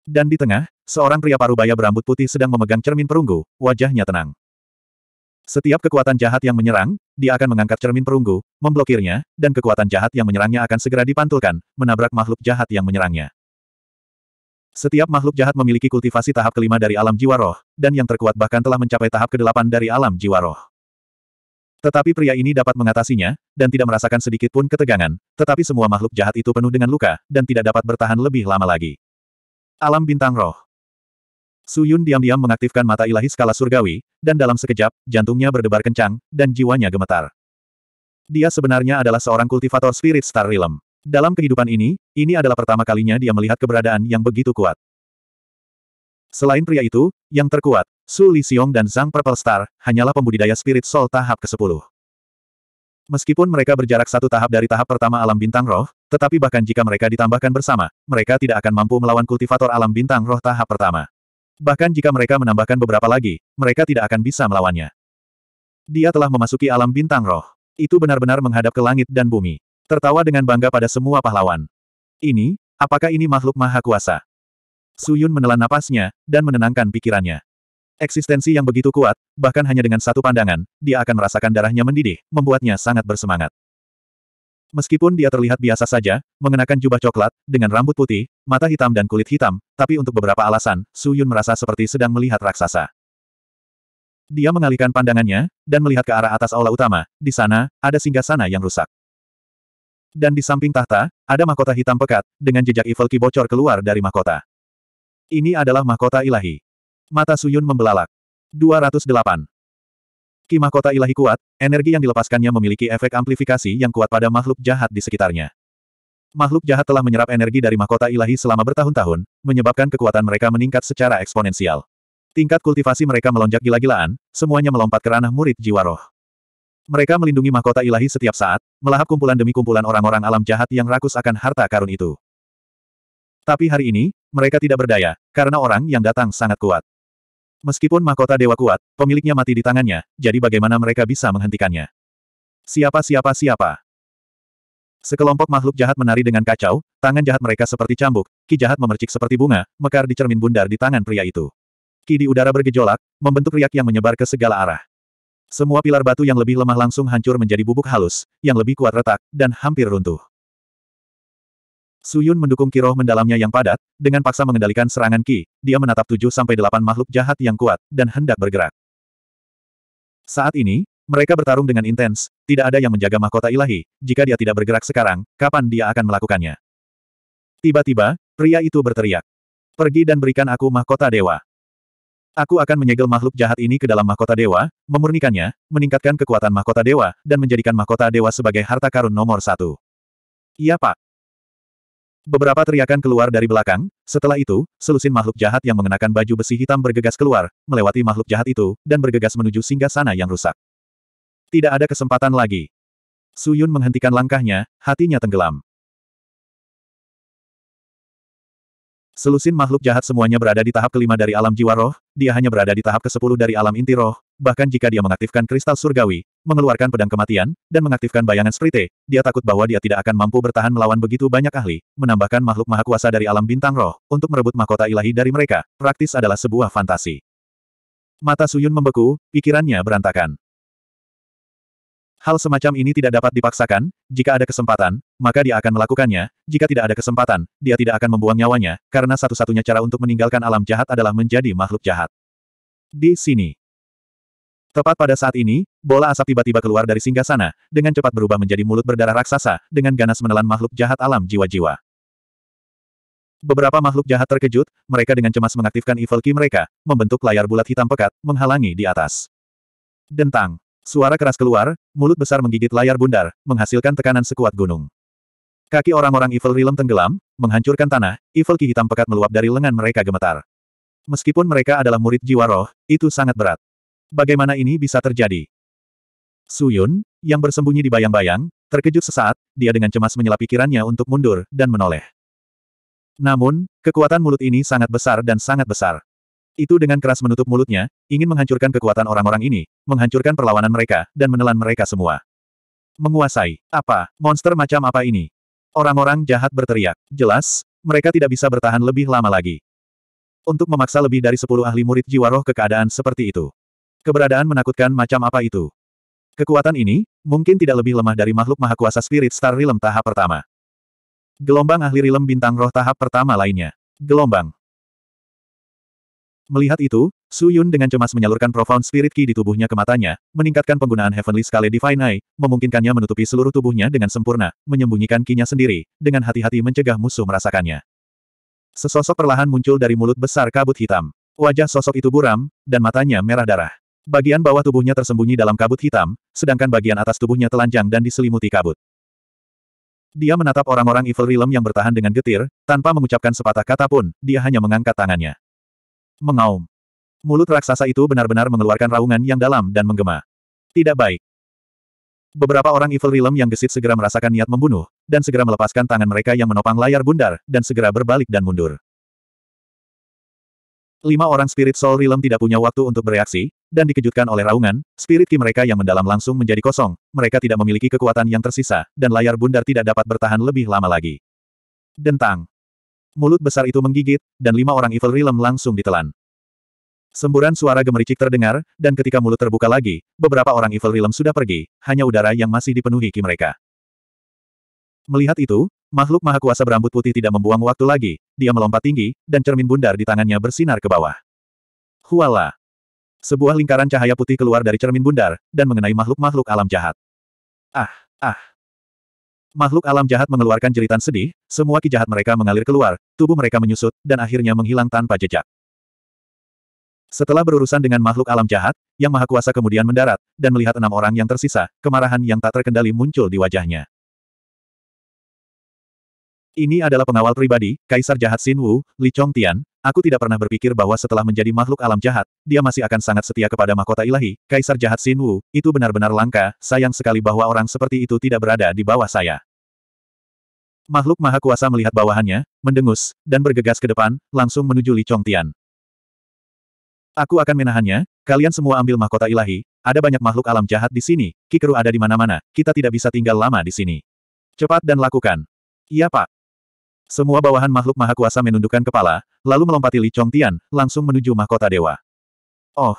Dan di tengah, seorang pria parubaya berambut putih sedang memegang cermin perunggu, wajahnya tenang. Setiap kekuatan jahat yang menyerang, dia akan mengangkat cermin perunggu, memblokirnya, dan kekuatan jahat yang menyerangnya akan segera dipantulkan, menabrak makhluk jahat yang menyerangnya. Setiap makhluk jahat memiliki kultivasi tahap kelima dari alam jiwa roh, dan yang terkuat bahkan telah mencapai tahap kedelapan dari alam jiwa roh. Tetapi pria ini dapat mengatasinya, dan tidak merasakan sedikit pun ketegangan, tetapi semua makhluk jahat itu penuh dengan luka, dan tidak dapat bertahan lebih lama lagi. Alam Bintang Roh Su Yun diam-diam mengaktifkan mata ilahi skala surgawi, dan dalam sekejap, jantungnya berdebar kencang, dan jiwanya gemetar. Dia sebenarnya adalah seorang kultivator spirit star realm. Dalam kehidupan ini, ini adalah pertama kalinya dia melihat keberadaan yang begitu kuat. Selain pria itu, yang terkuat, Su Li Xiong dan Zhang Purple Star, hanyalah pembudidaya spirit soul tahap ke-10. Meskipun mereka berjarak satu tahap dari tahap pertama alam bintang roh, tetapi bahkan jika mereka ditambahkan bersama, mereka tidak akan mampu melawan kultivator alam bintang roh tahap pertama. Bahkan jika mereka menambahkan beberapa lagi, mereka tidak akan bisa melawannya. Dia telah memasuki alam bintang roh. Itu benar-benar menghadap ke langit dan bumi. Tertawa dengan bangga pada semua pahlawan. Ini, apakah ini makhluk maha kuasa? Suyun menelan napasnya, dan menenangkan pikirannya. Eksistensi yang begitu kuat, bahkan hanya dengan satu pandangan, dia akan merasakan darahnya mendidih, membuatnya sangat bersemangat. Meskipun dia terlihat biasa saja, mengenakan jubah coklat, dengan rambut putih, mata hitam dan kulit hitam, tapi untuk beberapa alasan, Su Yun merasa seperti sedang melihat raksasa. Dia mengalihkan pandangannya, dan melihat ke arah atas aula utama, di sana, ada singgah sana yang rusak. Dan di samping tahta, ada mahkota hitam pekat, dengan jejak evil ki bocor keluar dari mahkota. Ini adalah mahkota ilahi. Mata Su Yun membelalak. 208. Ki mahkota ilahi kuat, energi yang dilepaskannya memiliki efek amplifikasi yang kuat pada makhluk jahat di sekitarnya. Makhluk jahat telah menyerap energi dari mahkota ilahi selama bertahun-tahun, menyebabkan kekuatan mereka meningkat secara eksponensial. Tingkat kultivasi mereka melonjak gila-gilaan, semuanya melompat ke ranah murid jiwa roh. Mereka melindungi mahkota ilahi setiap saat, melahap kumpulan demi kumpulan orang-orang alam jahat yang rakus akan harta karun itu. Tapi hari ini, mereka tidak berdaya, karena orang yang datang sangat kuat. Meskipun mahkota dewa kuat, pemiliknya mati di tangannya, jadi bagaimana mereka bisa menghentikannya? Siapa siapa siapa? Sekelompok makhluk jahat menari dengan kacau, tangan jahat mereka seperti cambuk, ki jahat memercik seperti bunga, mekar di cermin bundar di tangan pria itu. Ki di udara bergejolak, membentuk riak yang menyebar ke segala arah. Semua pilar batu yang lebih lemah langsung hancur menjadi bubuk halus, yang lebih kuat retak, dan hampir runtuh. Suyun mendukung kiroh mendalamnya yang padat, dengan paksa mengendalikan serangan Ki, dia menatap tujuh sampai delapan makhluk jahat yang kuat, dan hendak bergerak. Saat ini, mereka bertarung dengan intens, tidak ada yang menjaga mahkota ilahi, jika dia tidak bergerak sekarang, kapan dia akan melakukannya? Tiba-tiba, pria itu berteriak. Pergi dan berikan aku mahkota dewa. Aku akan menyegel makhluk jahat ini ke dalam mahkota dewa, memurnikannya, meningkatkan kekuatan mahkota dewa, dan menjadikan mahkota dewa sebagai harta karun nomor satu. Iya pak. Beberapa teriakan keluar dari belakang, setelah itu, selusin makhluk jahat yang mengenakan baju besi hitam bergegas keluar, melewati makhluk jahat itu, dan bergegas menuju singgah sana yang rusak. Tidak ada kesempatan lagi. Suyun menghentikan langkahnya, hatinya tenggelam. Selusin makhluk jahat semuanya berada di tahap kelima dari alam jiwa roh, dia hanya berada di tahap ke-10 dari alam inti roh, bahkan jika dia mengaktifkan kristal surgawi, mengeluarkan pedang kematian, dan mengaktifkan bayangan sprite, dia takut bahwa dia tidak akan mampu bertahan melawan begitu banyak ahli, menambahkan makhluk maha kuasa dari alam bintang roh, untuk merebut mahkota ilahi dari mereka, praktis adalah sebuah fantasi. Mata Suyun membeku, pikirannya berantakan. Hal semacam ini tidak dapat dipaksakan, jika ada kesempatan, maka dia akan melakukannya, jika tidak ada kesempatan, dia tidak akan membuang nyawanya, karena satu-satunya cara untuk meninggalkan alam jahat adalah menjadi makhluk jahat. Di sini. Tepat pada saat ini, bola asap tiba-tiba keluar dari singgah sana, dengan cepat berubah menjadi mulut berdarah raksasa, dengan ganas menelan makhluk jahat alam jiwa-jiwa. Beberapa makhluk jahat terkejut, mereka dengan cemas mengaktifkan evil key mereka, membentuk layar bulat hitam pekat, menghalangi di atas. Dentang. Suara keras keluar, mulut besar menggigit layar bundar, menghasilkan tekanan sekuat gunung. Kaki orang-orang Evil Realm tenggelam, menghancurkan tanah, Evil Ki hitam pekat meluap dari lengan mereka gemetar. Meskipun mereka adalah murid jiwa roh, itu sangat berat. Bagaimana ini bisa terjadi? Suyun, yang bersembunyi di bayang-bayang, terkejut sesaat, dia dengan cemas menyela pikirannya untuk mundur, dan menoleh. Namun, kekuatan mulut ini sangat besar dan sangat besar. Itu dengan keras menutup mulutnya, ingin menghancurkan kekuatan orang-orang ini, menghancurkan perlawanan mereka, dan menelan mereka semua. Menguasai. Apa? Monster macam apa ini? Orang-orang jahat berteriak. Jelas, mereka tidak bisa bertahan lebih lama lagi. Untuk memaksa lebih dari sepuluh ahli murid jiwa roh ke keadaan seperti itu. Keberadaan menakutkan macam apa itu? Kekuatan ini, mungkin tidak lebih lemah dari makhluk maha kuasa spirit star rilem tahap pertama. Gelombang ahli rilem bintang roh tahap pertama lainnya. Gelombang. Melihat itu, Su Yun dengan cemas menyalurkan Profound Spirit Key di tubuhnya ke matanya, meningkatkan penggunaan Heavenly Scale Divine Eye, memungkinkannya menutupi seluruh tubuhnya dengan sempurna, menyembunyikan kinya sendiri, dengan hati-hati mencegah musuh merasakannya. Sesosok perlahan muncul dari mulut besar kabut hitam. Wajah sosok itu buram, dan matanya merah darah. Bagian bawah tubuhnya tersembunyi dalam kabut hitam, sedangkan bagian atas tubuhnya telanjang dan diselimuti kabut. Dia menatap orang-orang Evil Realm yang bertahan dengan getir, tanpa mengucapkan sepatah kata pun, dia hanya mengangkat tangannya. Mengaum. Mulut raksasa itu benar-benar mengeluarkan raungan yang dalam dan menggema. Tidak baik. Beberapa orang Evil Realm yang gesit segera merasakan niat membunuh, dan segera melepaskan tangan mereka yang menopang layar bundar, dan segera berbalik dan mundur. Lima orang Spirit Soul Realm tidak punya waktu untuk bereaksi, dan dikejutkan oleh raungan, Spirit Ki mereka yang mendalam langsung menjadi kosong, mereka tidak memiliki kekuatan yang tersisa, dan layar bundar tidak dapat bertahan lebih lama lagi. Dentang mulut besar itu menggigit, dan lima orang Evil Realm langsung ditelan. Semburan suara gemericik terdengar, dan ketika mulut terbuka lagi, beberapa orang Evil Realm sudah pergi, hanya udara yang masih dipenuhi ki mereka. Melihat itu, makhluk maha kuasa berambut putih tidak membuang waktu lagi, dia melompat tinggi, dan cermin bundar di tangannya bersinar ke bawah. Huala! Sebuah lingkaran cahaya putih keluar dari cermin bundar, dan mengenai makhluk-makhluk alam jahat. Ah, ah! Makhluk alam jahat mengeluarkan jeritan sedih, semua ki jahat mereka mengalir keluar, tubuh mereka menyusut, dan akhirnya menghilang tanpa jejak. Setelah berurusan dengan makhluk alam jahat, Yang Maha Kuasa kemudian mendarat, dan melihat enam orang yang tersisa, kemarahan yang tak terkendali muncul di wajahnya. Ini adalah pengawal pribadi, Kaisar Jahat Sin Wu, Li Tian, Aku tidak pernah berpikir bahwa setelah menjadi makhluk alam jahat, dia masih akan sangat setia kepada mahkota ilahi, Kaisar Jahat Sin Wu, itu benar-benar langka, sayang sekali bahwa orang seperti itu tidak berada di bawah saya. Makhluk maha kuasa melihat bawahannya, mendengus, dan bergegas ke depan, langsung menuju Li Chongtian. Aku akan menahannya, kalian semua ambil mahkota ilahi, ada banyak makhluk alam jahat di sini, Kikeru ada di mana-mana, kita tidak bisa tinggal lama di sini. Cepat dan lakukan. Iya pak. Semua bawahan makhluk maha kuasa menundukkan kepala, lalu melompati Li Chong Tian, langsung menuju mahkota dewa. Oh!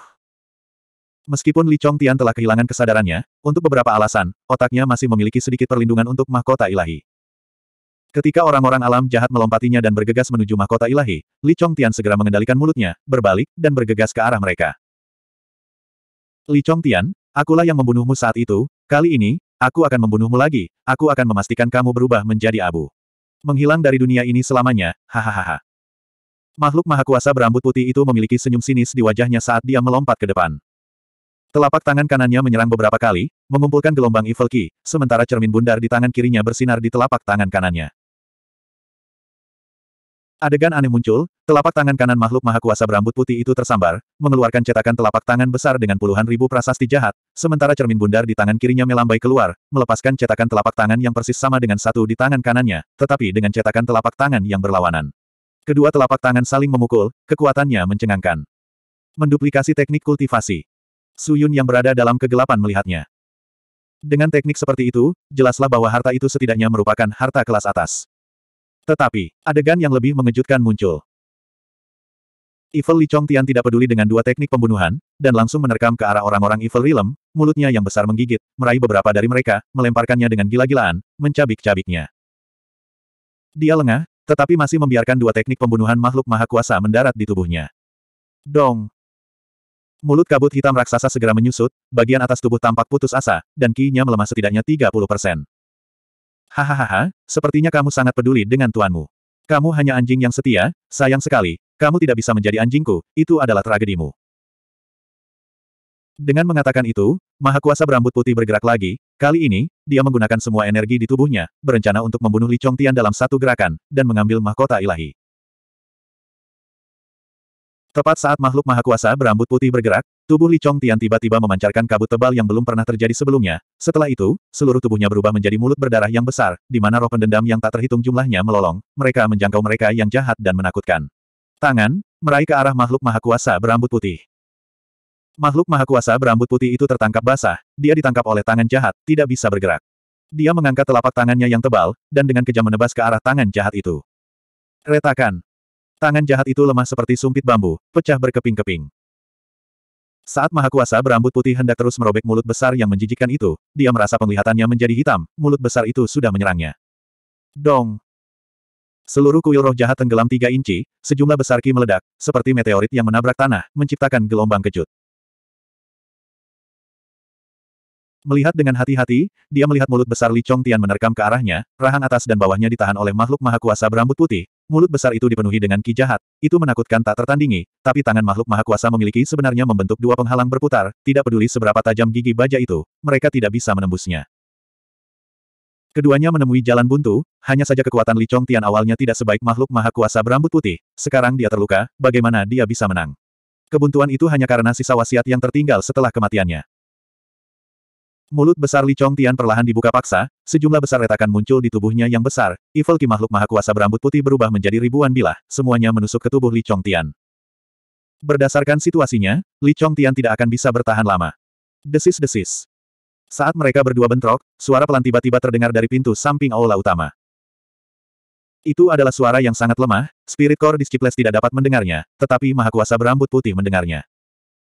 Meskipun Li Chong Tian telah kehilangan kesadarannya, untuk beberapa alasan, otaknya masih memiliki sedikit perlindungan untuk mahkota ilahi. Ketika orang-orang alam jahat melompatinya dan bergegas menuju mahkota ilahi, Li Chong Tian segera mengendalikan mulutnya, berbalik, dan bergegas ke arah mereka. Li Chong Tian, akulah yang membunuhmu saat itu, kali ini, aku akan membunuhmu lagi, aku akan memastikan kamu berubah menjadi abu menghilang dari dunia ini selamanya, hahaha. Makhluk maha kuasa berambut putih itu memiliki senyum sinis di wajahnya saat dia melompat ke depan. Telapak tangan kanannya menyerang beberapa kali, mengumpulkan gelombang Evil key, sementara cermin bundar di tangan kirinya bersinar di telapak tangan kanannya. Adegan aneh muncul, telapak tangan kanan makhluk maha kuasa berambut putih itu tersambar, mengeluarkan cetakan telapak tangan besar dengan puluhan ribu prasasti jahat, sementara cermin bundar di tangan kirinya melambai keluar, melepaskan cetakan telapak tangan yang persis sama dengan satu di tangan kanannya, tetapi dengan cetakan telapak tangan yang berlawanan. Kedua telapak tangan saling memukul, kekuatannya mencengangkan. Menduplikasi teknik kultivasi. Suyun yang berada dalam kegelapan melihatnya. Dengan teknik seperti itu, jelaslah bahwa harta itu setidaknya merupakan harta kelas atas. Tetapi, adegan yang lebih mengejutkan muncul. Evil Li Chong Tian tidak peduli dengan dua teknik pembunuhan, dan langsung menerkam ke arah orang-orang Evil Realm, mulutnya yang besar menggigit, meraih beberapa dari mereka, melemparkannya dengan gila-gilaan, mencabik-cabiknya. Dia lengah, tetapi masih membiarkan dua teknik pembunuhan makhluk maha kuasa mendarat di tubuhnya. Dong! Mulut kabut hitam raksasa segera menyusut, bagian atas tubuh tampak putus asa, dan ki-nya melemah setidaknya 30%. Hahaha, sepertinya kamu sangat peduli dengan tuanmu. Kamu hanya anjing yang setia, sayang sekali, kamu tidak bisa menjadi anjingku, itu adalah tragedimu. Dengan mengatakan itu, Maha Kuasa berambut putih bergerak lagi, kali ini, dia menggunakan semua energi di tubuhnya, berencana untuk membunuh Li Chongtian dalam satu gerakan, dan mengambil mahkota ilahi. Tepat saat makhluk maha kuasa berambut putih bergerak, tubuh Li Chong Tian tiba-tiba memancarkan kabut tebal yang belum pernah terjadi sebelumnya. Setelah itu, seluruh tubuhnya berubah menjadi mulut berdarah yang besar, di mana roh pendendam yang tak terhitung jumlahnya melolong, mereka menjangkau mereka yang jahat dan menakutkan. Tangan, meraih ke arah makhluk maha kuasa berambut putih. Makhluk maha kuasa berambut putih itu tertangkap basah, dia ditangkap oleh tangan jahat, tidak bisa bergerak. Dia mengangkat telapak tangannya yang tebal, dan dengan kejam menebas ke arah tangan jahat itu. Retakan. Tangan jahat itu lemah seperti sumpit bambu, pecah berkeping-keping. Saat Mahakuasa berambut putih hendak terus merobek mulut besar yang menjijikkan itu, dia merasa penglihatannya menjadi hitam, mulut besar itu sudah menyerangnya. Dong! Seluruh kuil roh jahat tenggelam tiga inci, sejumlah besar ki meledak, seperti meteorit yang menabrak tanah, menciptakan gelombang kejut. Melihat dengan hati-hati, dia melihat mulut besar Li Tian menerkam ke arahnya, rahang atas dan bawahnya ditahan oleh makhluk maha kuasa berambut putih. Mulut besar itu dipenuhi dengan ki jahat, itu menakutkan tak tertandingi, tapi tangan makhluk maha kuasa memiliki sebenarnya membentuk dua penghalang berputar, tidak peduli seberapa tajam gigi baja itu, mereka tidak bisa menembusnya. Keduanya menemui jalan buntu, hanya saja kekuatan Li Tian awalnya tidak sebaik makhluk maha kuasa berambut putih, sekarang dia terluka, bagaimana dia bisa menang? Kebuntuan itu hanya karena sisa wasiat yang tertinggal setelah kematiannya. Mulut besar Li Chong Tian perlahan dibuka paksa, sejumlah besar retakan muncul di tubuhnya yang besar, evil ki makhluk maha kuasa berambut putih berubah menjadi ribuan bilah, semuanya menusuk ke tubuh Li Chong Tian. Berdasarkan situasinya, Li Chong Tian tidak akan bisa bertahan lama. Desis-desis. Saat mereka berdua bentrok, suara pelan tiba-tiba terdengar dari pintu samping aula utama. Itu adalah suara yang sangat lemah, spirit core Disciples tidak dapat mendengarnya, tetapi maha kuasa berambut putih mendengarnya.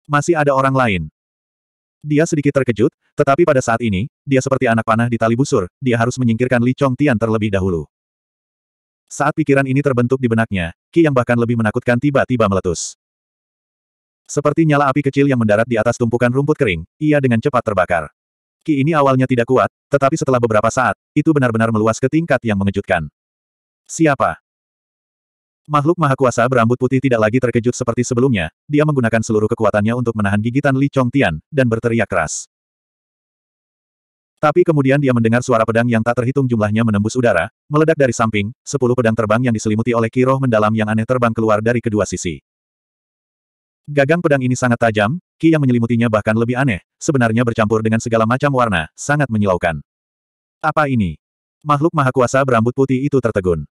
Masih ada orang lain, dia sedikit terkejut, tetapi pada saat ini, dia seperti anak panah di tali busur, dia harus menyingkirkan Li Tian terlebih dahulu. Saat pikiran ini terbentuk di benaknya, Ki yang bahkan lebih menakutkan tiba-tiba meletus. Seperti nyala api kecil yang mendarat di atas tumpukan rumput kering, ia dengan cepat terbakar. Ki ini awalnya tidak kuat, tetapi setelah beberapa saat, itu benar-benar meluas ke tingkat yang mengejutkan. Siapa? Makhluk maha kuasa berambut putih tidak lagi terkejut seperti sebelumnya, dia menggunakan seluruh kekuatannya untuk menahan gigitan Li Chongtian, dan berteriak keras. Tapi kemudian dia mendengar suara pedang yang tak terhitung jumlahnya menembus udara, meledak dari samping, sepuluh pedang terbang yang diselimuti oleh kiroh mendalam yang aneh terbang keluar dari kedua sisi. Gagang pedang ini sangat tajam, ki yang menyelimutinya bahkan lebih aneh, sebenarnya bercampur dengan segala macam warna, sangat menyilaukan. Apa ini? Makhluk maha kuasa berambut putih itu tertegun.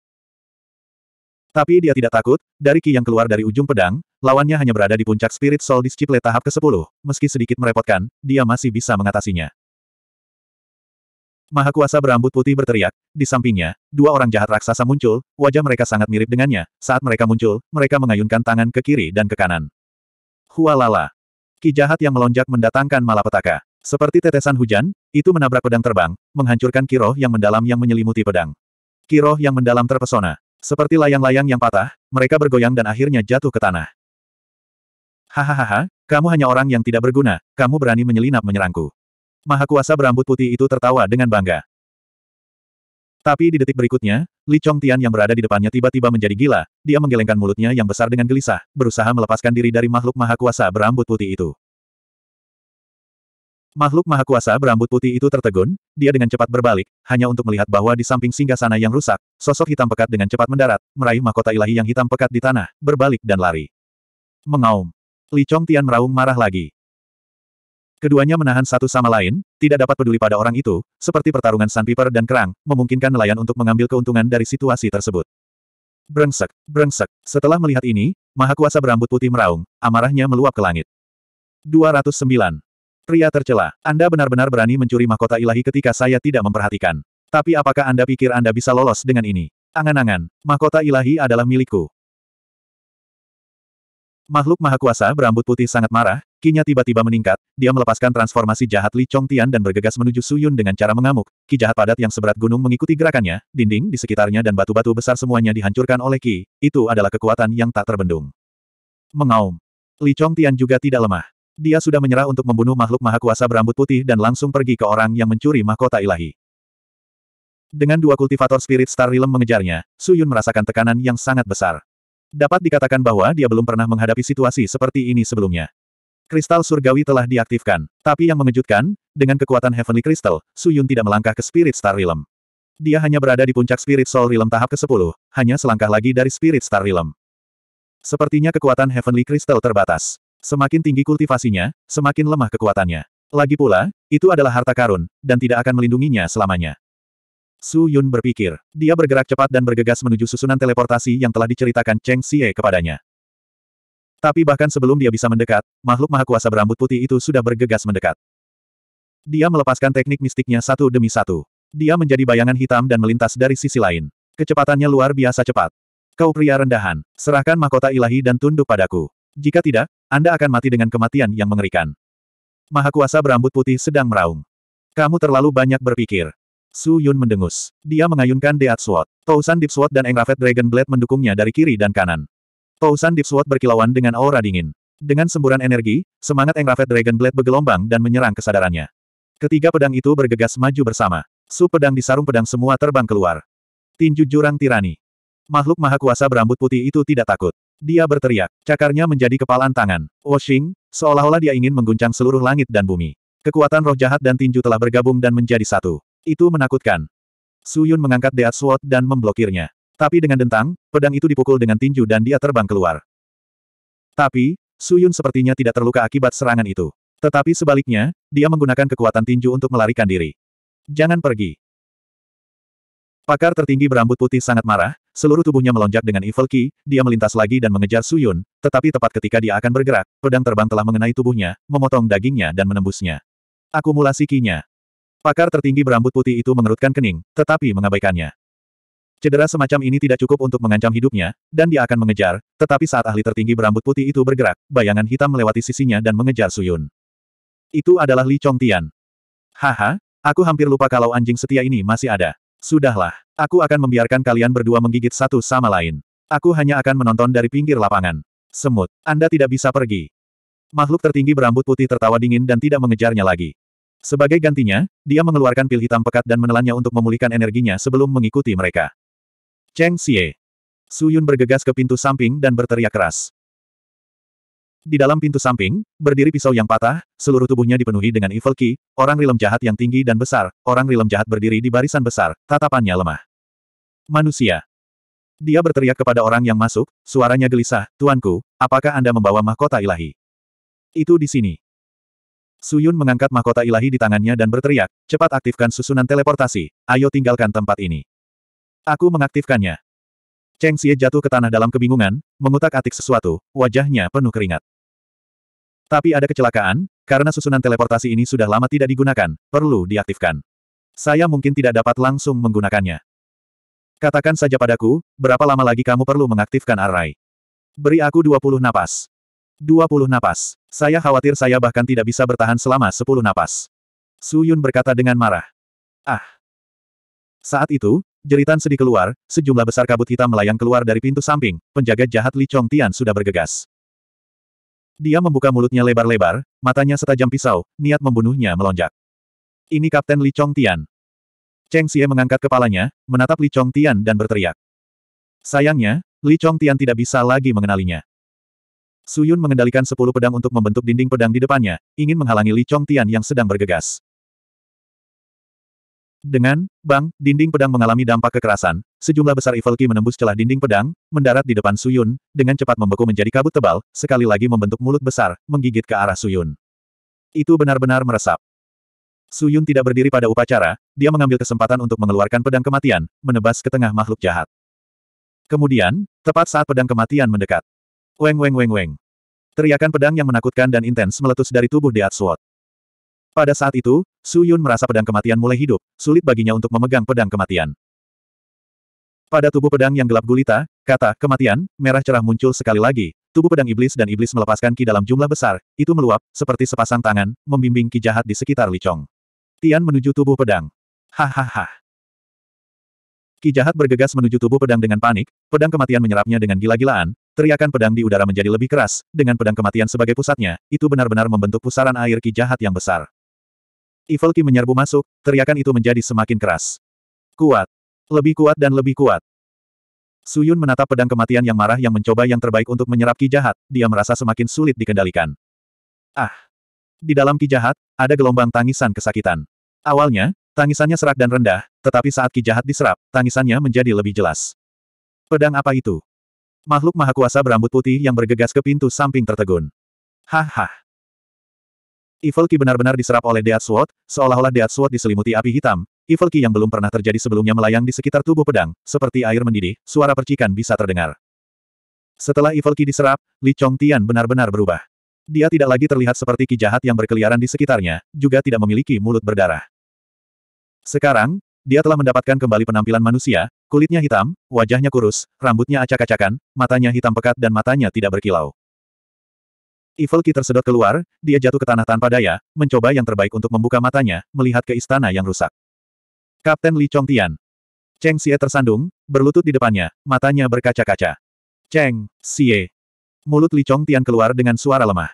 Tapi dia tidak takut, dari ki yang keluar dari ujung pedang, lawannya hanya berada di puncak Spirit Soul Disciple tahap ke-10, meski sedikit merepotkan, dia masih bisa mengatasinya. Maha Kuasa berambut putih berteriak, di sampingnya, dua orang jahat raksasa muncul, wajah mereka sangat mirip dengannya, saat mereka muncul, mereka mengayunkan tangan ke kiri dan ke kanan. Hualala. Ki jahat yang melonjak mendatangkan malapetaka. Seperti tetesan hujan, itu menabrak pedang terbang, menghancurkan kiroh yang mendalam yang menyelimuti pedang. Kiroh yang mendalam terpesona. Seperti layang-layang yang patah, mereka bergoyang dan akhirnya jatuh ke tanah. Hahaha, kamu hanya orang yang tidak berguna, kamu berani menyelinap menyerangku. Mahakuasa berambut putih itu tertawa dengan bangga. Tapi di detik berikutnya, Li Chongtian yang berada di depannya tiba-tiba menjadi gila, dia menggelengkan mulutnya yang besar dengan gelisah, berusaha melepaskan diri dari makhluk maha kuasa berambut putih itu. Makhluk maha kuasa berambut putih itu tertegun, dia dengan cepat berbalik, hanya untuk melihat bahwa di samping singgah sana yang rusak, sosok hitam pekat dengan cepat mendarat, meraih mahkota ilahi yang hitam pekat di tanah, berbalik dan lari. Mengaum. Li Chong Tian meraung marah lagi. Keduanya menahan satu sama lain, tidak dapat peduli pada orang itu, seperti pertarungan sandpiper dan Kerang, memungkinkan nelayan untuk mengambil keuntungan dari situasi tersebut. Brengsek, brengsek. Setelah melihat ini, Maha Kuasa berambut putih meraung, amarahnya meluap ke langit. 209. Pria tercela, Anda benar-benar berani mencuri mahkota ilahi ketika saya tidak memperhatikan. Tapi apakah Anda pikir Anda bisa lolos dengan ini? Angan-angan, mahkota ilahi adalah milikku. Makhluk maha kuasa berambut putih sangat marah, kinya tiba-tiba meningkat, dia melepaskan transformasi jahat Li Chongtian dan bergegas menuju Suyun dengan cara mengamuk. Ki jahat padat yang seberat gunung mengikuti gerakannya, dinding di sekitarnya dan batu-batu besar semuanya dihancurkan oleh Ki, itu adalah kekuatan yang tak terbendung. Mengaum. Li Chongtian juga tidak lemah. Dia sudah menyerah untuk membunuh makhluk maha kuasa berambut putih dan langsung pergi ke orang yang mencuri mahkota ilahi. Dengan dua kultivator spirit Star Realm mengejarnya, Yun merasakan tekanan yang sangat besar. Dapat dikatakan bahwa dia belum pernah menghadapi situasi seperti ini sebelumnya. Kristal surgawi telah diaktifkan, tapi yang mengejutkan, dengan kekuatan Heavenly Crystal, Su Yun tidak melangkah ke Spirit Star Realm. Dia hanya berada di puncak Spirit Soul Realm tahap ke-10, hanya selangkah lagi dari Spirit Star Realm. Sepertinya kekuatan Heavenly Crystal terbatas. Semakin tinggi kultivasinya, semakin lemah kekuatannya. Lagi pula, itu adalah harta karun, dan tidak akan melindunginya selamanya. Su Yun berpikir. Dia bergerak cepat dan bergegas menuju susunan teleportasi yang telah diceritakan Cheng Xie kepadanya. Tapi bahkan sebelum dia bisa mendekat, makhluk maha kuasa berambut putih itu sudah bergegas mendekat. Dia melepaskan teknik mistiknya satu demi satu. Dia menjadi bayangan hitam dan melintas dari sisi lain. Kecepatannya luar biasa cepat. Kau pria rendahan, serahkan mahkota ilahi dan tunduk padaku. Jika tidak, Anda akan mati dengan kematian yang mengerikan. Maha Kuasa berambut putih sedang meraung. Kamu terlalu banyak berpikir. Su Yun mendengus. Dia mengayunkan Deat Sword. Tousan Deep Sword dan Engravet Dragon Blade mendukungnya dari kiri dan kanan. Tousan Deep Sword berkilauan dengan aura dingin. Dengan semburan energi, semangat Engravet Dragon Blade bergelombang dan menyerang kesadarannya. Ketiga pedang itu bergegas maju bersama. Su pedang di sarung pedang semua terbang keluar. Tinju jurang tirani. Makhluk maha kuasa berambut putih itu tidak takut. Dia berteriak. Cakarnya menjadi kepalan tangan. Washing, oh seolah-olah dia ingin mengguncang seluruh langit dan bumi. Kekuatan roh jahat dan tinju telah bergabung dan menjadi satu. Itu menakutkan. Suyun mengangkat Deat Sword dan memblokirnya. Tapi dengan dentang, pedang itu dipukul dengan tinju dan dia terbang keluar. Tapi, Suyun sepertinya tidak terluka akibat serangan itu. Tetapi sebaliknya, dia menggunakan kekuatan tinju untuk melarikan diri. Jangan pergi. Pakar tertinggi berambut putih sangat marah, Seluruh tubuhnya melonjak dengan Evil Ki, dia melintas lagi dan mengejar Su Yun. tetapi tepat ketika dia akan bergerak, pedang terbang telah mengenai tubuhnya, memotong dagingnya dan menembusnya. Akumulasi kinya. Pakar tertinggi berambut putih itu mengerutkan kening, tetapi mengabaikannya. Cedera semacam ini tidak cukup untuk mengancam hidupnya, dan dia akan mengejar, tetapi saat ahli tertinggi berambut putih itu bergerak, bayangan hitam melewati sisinya dan mengejar Su Yun. Itu adalah Li Chong Tian. Haha, aku hampir lupa kalau anjing setia ini masih ada. Sudahlah. Aku akan membiarkan kalian berdua menggigit satu sama lain. Aku hanya akan menonton dari pinggir lapangan. Semut, Anda tidak bisa pergi. Makhluk tertinggi berambut putih tertawa dingin dan tidak mengejarnya lagi. Sebagai gantinya, dia mengeluarkan pil hitam pekat dan menelannya untuk memulihkan energinya sebelum mengikuti mereka. Cheng Xie. Su Yun bergegas ke pintu samping dan berteriak keras. Di dalam pintu samping, berdiri pisau yang patah, seluruh tubuhnya dipenuhi dengan evil key, orang rilem jahat yang tinggi dan besar, orang rilem jahat berdiri di barisan besar, tatapannya lemah. Manusia. Dia berteriak kepada orang yang masuk, suaranya gelisah, Tuanku, apakah Anda membawa mahkota ilahi? Itu di sini. Suyun mengangkat mahkota ilahi di tangannya dan berteriak, cepat aktifkan susunan teleportasi, ayo tinggalkan tempat ini. Aku mengaktifkannya. Cheng Xie jatuh ke tanah dalam kebingungan, mengutak-atik sesuatu, wajahnya penuh keringat. Tapi ada kecelakaan, karena susunan teleportasi ini sudah lama tidak digunakan, perlu diaktifkan. Saya mungkin tidak dapat langsung menggunakannya. Katakan saja padaku, berapa lama lagi kamu perlu mengaktifkan array. Beri aku 20 napas. 20 napas. Saya khawatir saya bahkan tidak bisa bertahan selama 10 napas. Su Yun berkata dengan marah. Ah. Saat itu, jeritan sedih keluar, sejumlah besar kabut hitam melayang keluar dari pintu samping, penjaga jahat Li Chong Tian sudah bergegas. Dia membuka mulutnya lebar-lebar, matanya setajam pisau, niat membunuhnya melonjak. Ini Kapten Li Chong Tian. Cheng Xie mengangkat kepalanya, menatap Li Chong Tian dan berteriak. Sayangnya, Li Chong Tian tidak bisa lagi mengenalinya. Suyun mengendalikan sepuluh pedang untuk membentuk dinding pedang di depannya, ingin menghalangi Li Chong Tian yang sedang bergegas. Dengan, bang, dinding pedang mengalami dampak kekerasan, sejumlah besar Evil Ki menembus celah dinding pedang, mendarat di depan Suyun, dengan cepat membeku menjadi kabut tebal, sekali lagi membentuk mulut besar, menggigit ke arah Suyun. Itu benar-benar meresap. Suyun tidak berdiri pada upacara, dia mengambil kesempatan untuk mengeluarkan pedang kematian, menebas ke tengah makhluk jahat. Kemudian, tepat saat pedang kematian mendekat. Weng weng weng weng. Teriakan pedang yang menakutkan dan intens meletus dari tubuh di Sword. Pada saat itu, Su Yun merasa pedang kematian mulai hidup, sulit baginya untuk memegang pedang kematian. Pada tubuh pedang yang gelap gulita, kata kematian, merah cerah muncul sekali lagi, tubuh pedang iblis dan iblis melepaskan ki dalam jumlah besar, itu meluap, seperti sepasang tangan, membimbing ki jahat di sekitar Licong. Tian menuju tubuh pedang. Hahaha. Ki jahat bergegas menuju tubuh pedang dengan panik, pedang kematian menyerapnya dengan gila-gilaan, teriakan pedang di udara menjadi lebih keras, dengan pedang kematian sebagai pusatnya, itu benar-benar membentuk pusaran air ki jahat yang besar. Evil Ki menyerbu masuk, teriakan itu menjadi semakin keras. Kuat. Lebih kuat dan lebih kuat. Suyun menatap pedang kematian yang marah yang mencoba yang terbaik untuk menyerap ki jahat, dia merasa semakin sulit dikendalikan. Ah. Di dalam ki jahat, ada gelombang tangisan kesakitan. Awalnya, tangisannya serak dan rendah, tetapi saat ki jahat diserap, tangisannya menjadi lebih jelas. Pedang apa itu? Makhluk maha kuasa berambut putih yang bergegas ke pintu samping tertegun. Hah Evil Ki benar-benar diserap oleh Death Sword, seolah-olah Death Sword diselimuti api hitam. Evil Ki yang belum pernah terjadi sebelumnya melayang di sekitar tubuh pedang, seperti air mendidih, suara percikan bisa terdengar. Setelah Evil Ki diserap, Li Chong Tian benar-benar berubah. Dia tidak lagi terlihat seperti ki jahat yang berkeliaran di sekitarnya, juga tidak memiliki mulut berdarah. Sekarang, dia telah mendapatkan kembali penampilan manusia, kulitnya hitam, wajahnya kurus, rambutnya acak-acakan, matanya hitam pekat dan matanya tidak berkilau. Evil Key tersedot keluar, dia jatuh ke tanah tanpa daya, mencoba yang terbaik untuk membuka matanya, melihat ke istana yang rusak. Kapten Li Chongtian. Cheng Xie tersandung, berlutut di depannya, matanya berkaca-kaca. Cheng, Xie. Mulut Li Chongtian keluar dengan suara lemah.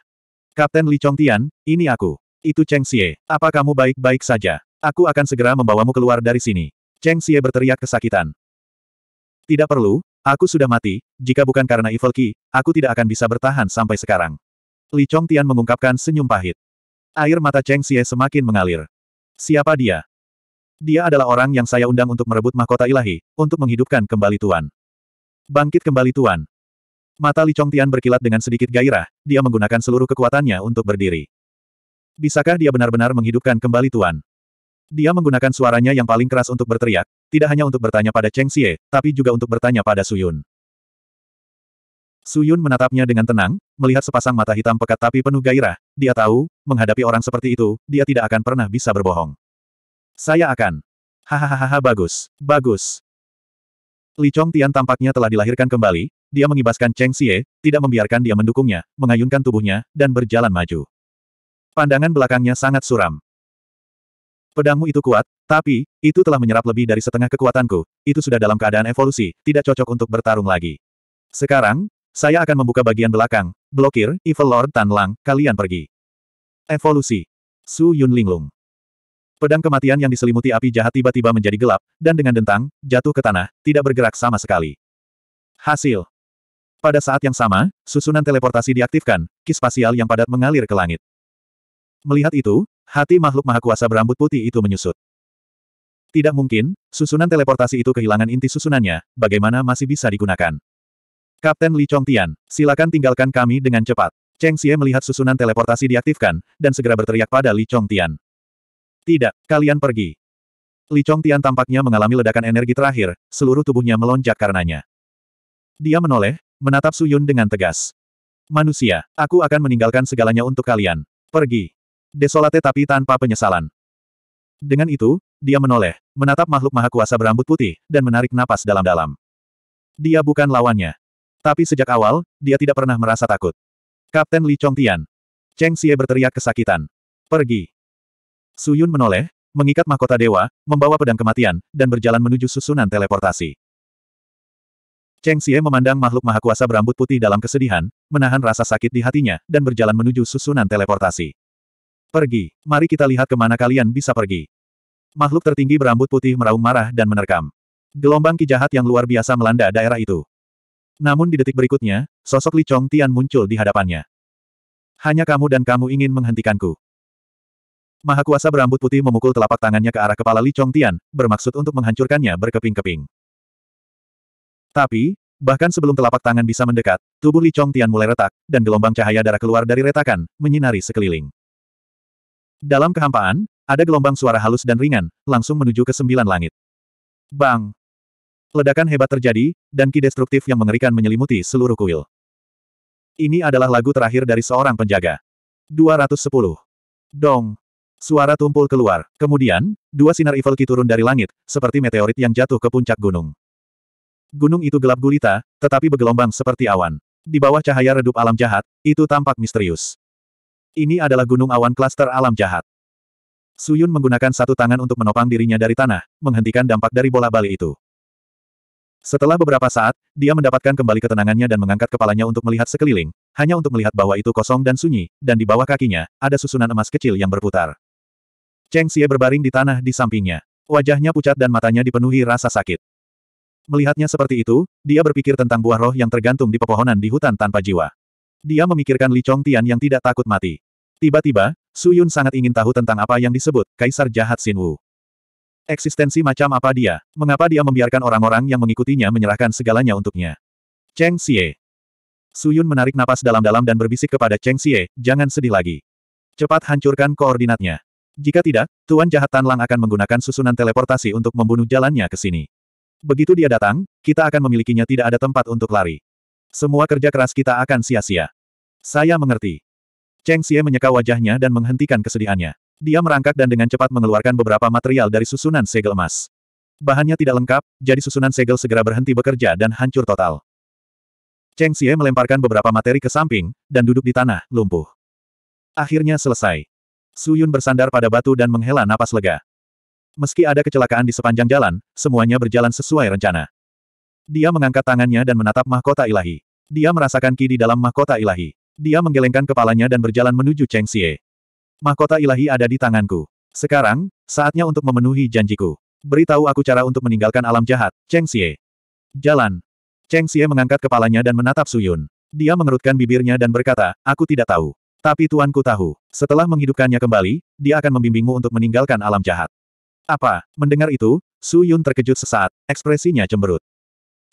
Kapten Li Chongtian, ini aku. Itu Cheng Xie, apa kamu baik-baik saja? Aku akan segera membawamu keluar dari sini. Cheng Xie berteriak kesakitan. Tidak perlu, aku sudah mati, jika bukan karena Evil Key, aku tidak akan bisa bertahan sampai sekarang. Li Chongtian mengungkapkan senyum pahit. Air mata Cheng Xie semakin mengalir. Siapa dia? Dia adalah orang yang saya undang untuk merebut mahkota ilahi, untuk menghidupkan kembali Tuan. Bangkit kembali Tuan. Mata Li Chongtian berkilat dengan sedikit gairah, dia menggunakan seluruh kekuatannya untuk berdiri. Bisakah dia benar-benar menghidupkan kembali Tuan? Dia menggunakan suaranya yang paling keras untuk berteriak, tidak hanya untuk bertanya pada Cheng Xie, tapi juga untuk bertanya pada Suyun. Su Yun menatapnya dengan tenang, melihat sepasang mata hitam pekat tapi penuh gairah, dia tahu, menghadapi orang seperti itu, dia tidak akan pernah bisa berbohong. Saya akan. Hahaha bagus, bagus. Li Chong Tian tampaknya telah dilahirkan kembali, dia mengibaskan Cheng Xie, tidak membiarkan dia mendukungnya, mengayunkan tubuhnya, dan berjalan maju. Pandangan belakangnya sangat suram. Pedangmu itu kuat, tapi, itu telah menyerap lebih dari setengah kekuatanku, itu sudah dalam keadaan evolusi, tidak cocok untuk bertarung lagi. Sekarang, saya akan membuka bagian belakang, blokir, Evil Lord Tan Lang, kalian pergi. Evolusi. Su Yun Linglung. Pedang kematian yang diselimuti api jahat tiba-tiba menjadi gelap, dan dengan dentang, jatuh ke tanah, tidak bergerak sama sekali. Hasil. Pada saat yang sama, susunan teleportasi diaktifkan, kis spasial yang padat mengalir ke langit. Melihat itu, hati makhluk kuasa berambut putih itu menyusut. Tidak mungkin, susunan teleportasi itu kehilangan inti susunannya, bagaimana masih bisa digunakan? Kapten Li Chongtian, silakan tinggalkan kami dengan cepat. Cheng Xie melihat susunan teleportasi diaktifkan, dan segera berteriak pada Li Chongtian. Tidak, kalian pergi. Li Chongtian tampaknya mengalami ledakan energi terakhir, seluruh tubuhnya melonjak karenanya. Dia menoleh, menatap Su Yun dengan tegas. Manusia, aku akan meninggalkan segalanya untuk kalian. Pergi. Desolate tapi tanpa penyesalan. Dengan itu, dia menoleh, menatap makhluk maha kuasa berambut putih, dan menarik napas dalam-dalam. Dia bukan lawannya. Tapi sejak awal, dia tidak pernah merasa takut. Kapten Li Chongtian. Cheng Xie berteriak kesakitan. Pergi. Su Yun menoleh, mengikat mahkota dewa, membawa pedang kematian, dan berjalan menuju susunan teleportasi. Cheng Xie memandang makhluk kuasa berambut putih dalam kesedihan, menahan rasa sakit di hatinya, dan berjalan menuju susunan teleportasi. Pergi, mari kita lihat kemana kalian bisa pergi. Makhluk tertinggi berambut putih meraung marah dan menerkam. Gelombang kijahat yang luar biasa melanda daerah itu. Namun di detik berikutnya, sosok Li Chong Tian muncul di hadapannya. Hanya kamu dan kamu ingin menghentikanku. Maha Kuasa berambut putih memukul telapak tangannya ke arah kepala Li Chong Tian, bermaksud untuk menghancurkannya berkeping-keping. Tapi, bahkan sebelum telapak tangan bisa mendekat, tubuh Li Chong Tian mulai retak, dan gelombang cahaya darah keluar dari retakan, menyinari sekeliling. Dalam kehampaan, ada gelombang suara halus dan ringan, langsung menuju ke sembilan langit. Bang! Ledakan hebat terjadi, dan ki destruktif yang mengerikan menyelimuti seluruh kuil. Ini adalah lagu terakhir dari seorang penjaga. 210. Dong. Suara tumpul keluar. Kemudian, dua sinar evil ki turun dari langit, seperti meteorit yang jatuh ke puncak gunung. Gunung itu gelap gulita, tetapi bergelombang seperti awan. Di bawah cahaya redup alam jahat, itu tampak misterius. Ini adalah gunung awan klaster alam jahat. Suyun menggunakan satu tangan untuk menopang dirinya dari tanah, menghentikan dampak dari bola bali itu. Setelah beberapa saat, dia mendapatkan kembali ketenangannya dan mengangkat kepalanya untuk melihat sekeliling, hanya untuk melihat bahwa itu kosong dan sunyi, dan di bawah kakinya, ada susunan emas kecil yang berputar. Cheng Xie berbaring di tanah di sampingnya. Wajahnya pucat dan matanya dipenuhi rasa sakit. Melihatnya seperti itu, dia berpikir tentang buah roh yang tergantung di pepohonan di hutan tanpa jiwa. Dia memikirkan Li Tian yang tidak takut mati. Tiba-tiba, Su Yun sangat ingin tahu tentang apa yang disebut Kaisar Jahat Sin Wu. Eksistensi macam apa dia? Mengapa dia membiarkan orang-orang yang mengikutinya menyerahkan segalanya untuknya? Cheng Xie. Suyun menarik napas dalam-dalam dan berbisik kepada Cheng Xie, jangan sedih lagi. Cepat hancurkan koordinatnya. Jika tidak, Tuan Jahat Tan Lang akan menggunakan susunan teleportasi untuk membunuh jalannya ke sini. Begitu dia datang, kita akan memilikinya tidak ada tempat untuk lari. Semua kerja keras kita akan sia-sia. Saya mengerti. Cheng Xie menyeka wajahnya dan menghentikan kesedihannya. Dia merangkak dan dengan cepat mengeluarkan beberapa material dari susunan segel emas. Bahannya tidak lengkap, jadi susunan segel segera berhenti bekerja dan hancur total. Cheng Xie melemparkan beberapa materi ke samping, dan duduk di tanah, lumpuh. Akhirnya selesai. Su Yun bersandar pada batu dan menghela napas lega. Meski ada kecelakaan di sepanjang jalan, semuanya berjalan sesuai rencana. Dia mengangkat tangannya dan menatap mahkota ilahi. Dia merasakan ki di dalam mahkota ilahi. Dia menggelengkan kepalanya dan berjalan menuju Cheng Xie. Mahkota ilahi ada di tanganku. Sekarang, saatnya untuk memenuhi janjiku. Beritahu aku cara untuk meninggalkan alam jahat, Cheng Xie. Jalan. Cheng Xie mengangkat kepalanya dan menatap Suyun. Dia mengerutkan bibirnya dan berkata, aku tidak tahu. Tapi tuanku tahu. Setelah menghidupkannya kembali, dia akan membimbingmu untuk meninggalkan alam jahat. Apa? Mendengar itu, Su Yun terkejut sesaat, ekspresinya cemberut.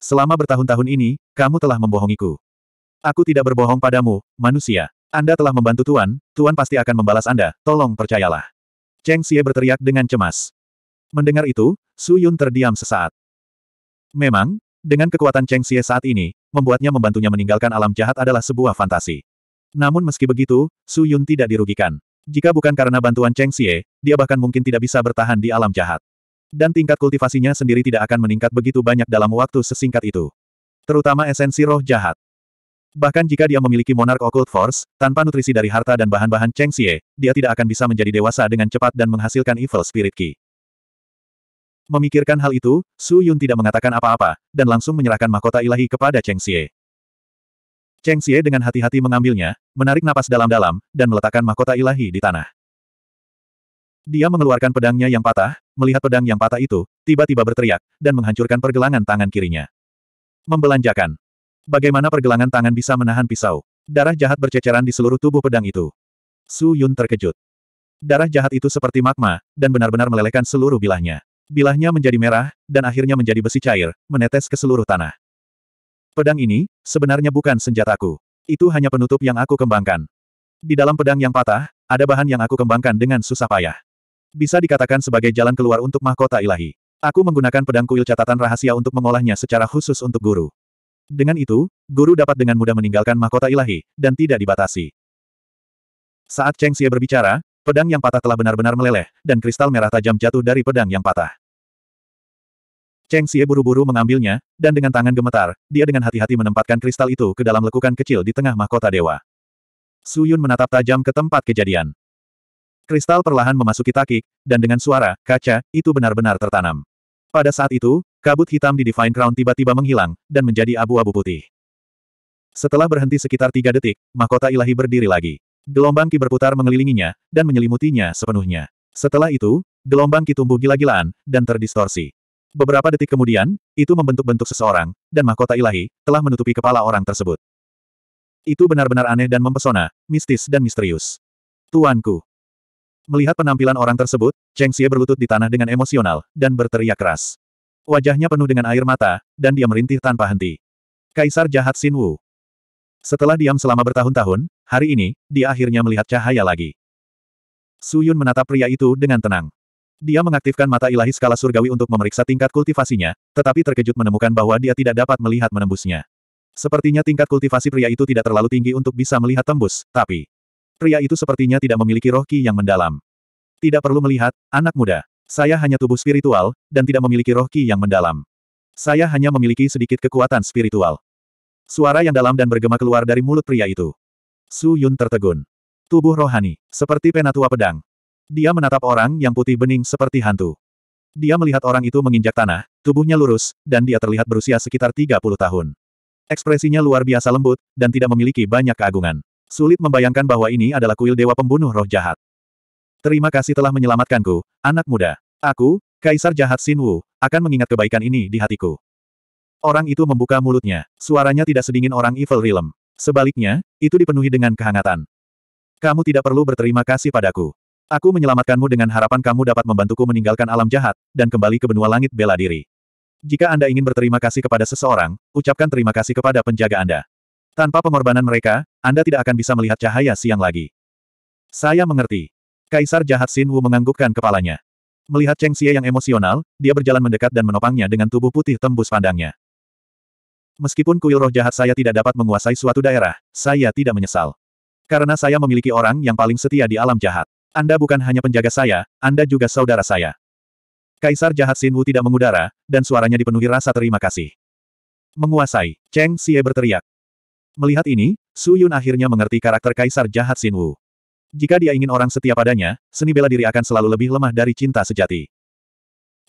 Selama bertahun-tahun ini, kamu telah membohongiku. Aku tidak berbohong padamu, manusia. Anda telah membantu Tuan, Tuan pasti akan membalas Anda, tolong percayalah. Cheng Xie berteriak dengan cemas. Mendengar itu, Su Yun terdiam sesaat. Memang, dengan kekuatan Cheng Xie saat ini, membuatnya membantunya meninggalkan alam jahat adalah sebuah fantasi. Namun meski begitu, Su Yun tidak dirugikan. Jika bukan karena bantuan Cheng Xie, dia bahkan mungkin tidak bisa bertahan di alam jahat. Dan tingkat kultivasinya sendiri tidak akan meningkat begitu banyak dalam waktu sesingkat itu. Terutama esensi roh jahat. Bahkan jika dia memiliki monark occult force, tanpa nutrisi dari harta dan bahan-bahan Cheng Xie, dia tidak akan bisa menjadi dewasa dengan cepat dan menghasilkan evil spirit key. Memikirkan hal itu, Su Yun tidak mengatakan apa-apa, dan langsung menyerahkan mahkota ilahi kepada Cheng Xie. Cheng Xie dengan hati-hati mengambilnya, menarik napas dalam-dalam, dan meletakkan mahkota ilahi di tanah. Dia mengeluarkan pedangnya yang patah, melihat pedang yang patah itu, tiba-tiba berteriak, dan menghancurkan pergelangan tangan kirinya. Membelanjakan. Bagaimana pergelangan tangan bisa menahan pisau? Darah jahat berceceran di seluruh tubuh pedang itu. Su Yun terkejut. Darah jahat itu seperti magma, dan benar-benar melelehkan seluruh bilahnya. Bilahnya menjadi merah, dan akhirnya menjadi besi cair, menetes ke seluruh tanah. Pedang ini, sebenarnya bukan senjataku. Itu hanya penutup yang aku kembangkan. Di dalam pedang yang patah, ada bahan yang aku kembangkan dengan susah payah. Bisa dikatakan sebagai jalan keluar untuk mahkota ilahi. Aku menggunakan pedang kuil catatan rahasia untuk mengolahnya secara khusus untuk guru. Dengan itu, guru dapat dengan mudah meninggalkan mahkota ilahi, dan tidak dibatasi. Saat Cheng Xie berbicara, pedang yang patah telah benar-benar meleleh, dan kristal merah tajam jatuh dari pedang yang patah. Cheng Xie buru-buru mengambilnya, dan dengan tangan gemetar, dia dengan hati-hati menempatkan kristal itu ke dalam lekukan kecil di tengah mahkota dewa. Su Yun menatap tajam ke tempat kejadian. Kristal perlahan memasuki takik, dan dengan suara, kaca, itu benar-benar tertanam. Pada saat itu, kabut hitam di Divine Crown tiba-tiba menghilang, dan menjadi abu-abu putih. Setelah berhenti sekitar tiga detik, mahkota ilahi berdiri lagi. Gelombang ki berputar mengelilinginya, dan menyelimutinya sepenuhnya. Setelah itu, gelombang ki tumbuh gila-gilaan, dan terdistorsi. Beberapa detik kemudian, itu membentuk bentuk seseorang, dan mahkota ilahi, telah menutupi kepala orang tersebut. Itu benar-benar aneh dan mempesona, mistis dan misterius. Tuanku, Melihat penampilan orang tersebut, Cheng Xie berlutut di tanah dengan emosional, dan berteriak keras. Wajahnya penuh dengan air mata, dan dia merintih tanpa henti. Kaisar jahat Xin Wu. Setelah diam selama bertahun-tahun, hari ini, dia akhirnya melihat cahaya lagi. Su Yun menatap pria itu dengan tenang. Dia mengaktifkan mata ilahi skala surgawi untuk memeriksa tingkat kultivasinya, tetapi terkejut menemukan bahwa dia tidak dapat melihat menembusnya. Sepertinya tingkat kultivasi pria itu tidak terlalu tinggi untuk bisa melihat tembus, tapi Pria itu sepertinya tidak memiliki roh ki yang mendalam. Tidak perlu melihat, anak muda. Saya hanya tubuh spiritual, dan tidak memiliki roh ki yang mendalam. Saya hanya memiliki sedikit kekuatan spiritual. Suara yang dalam dan bergema keluar dari mulut pria itu. Su Yun tertegun. Tubuh rohani, seperti penatua pedang. Dia menatap orang yang putih bening seperti hantu. Dia melihat orang itu menginjak tanah, tubuhnya lurus, dan dia terlihat berusia sekitar 30 tahun. Ekspresinya luar biasa lembut, dan tidak memiliki banyak keagungan. Sulit membayangkan bahwa ini adalah kuil dewa pembunuh roh jahat. Terima kasih telah menyelamatkanku, anak muda. Aku, Kaisar Jahat Sinwu, akan mengingat kebaikan ini di hatiku. Orang itu membuka mulutnya. Suaranya tidak sedingin orang Evil Realm. Sebaliknya, itu dipenuhi dengan kehangatan. Kamu tidak perlu berterima kasih padaku. Aku menyelamatkanmu dengan harapan kamu dapat membantuku meninggalkan alam jahat, dan kembali ke benua langit bela diri. Jika Anda ingin berterima kasih kepada seseorang, ucapkan terima kasih kepada penjaga Anda. Tanpa pengorbanan mereka, Anda tidak akan bisa melihat cahaya siang lagi. Saya mengerti. Kaisar jahat Sin Wu menganggukkan kepalanya. Melihat Cheng Xie yang emosional, dia berjalan mendekat dan menopangnya dengan tubuh putih tembus pandangnya. Meskipun kuil roh jahat saya tidak dapat menguasai suatu daerah, saya tidak menyesal. Karena saya memiliki orang yang paling setia di alam jahat. Anda bukan hanya penjaga saya, Anda juga saudara saya. Kaisar jahat Sin Wu tidak mengudara, dan suaranya dipenuhi rasa terima kasih. Menguasai, Cheng Xie berteriak. Melihat ini, Su Yun akhirnya mengerti karakter kaisar jahat Sin Wu. Jika dia ingin orang setia padanya, seni bela diri akan selalu lebih lemah dari cinta sejati.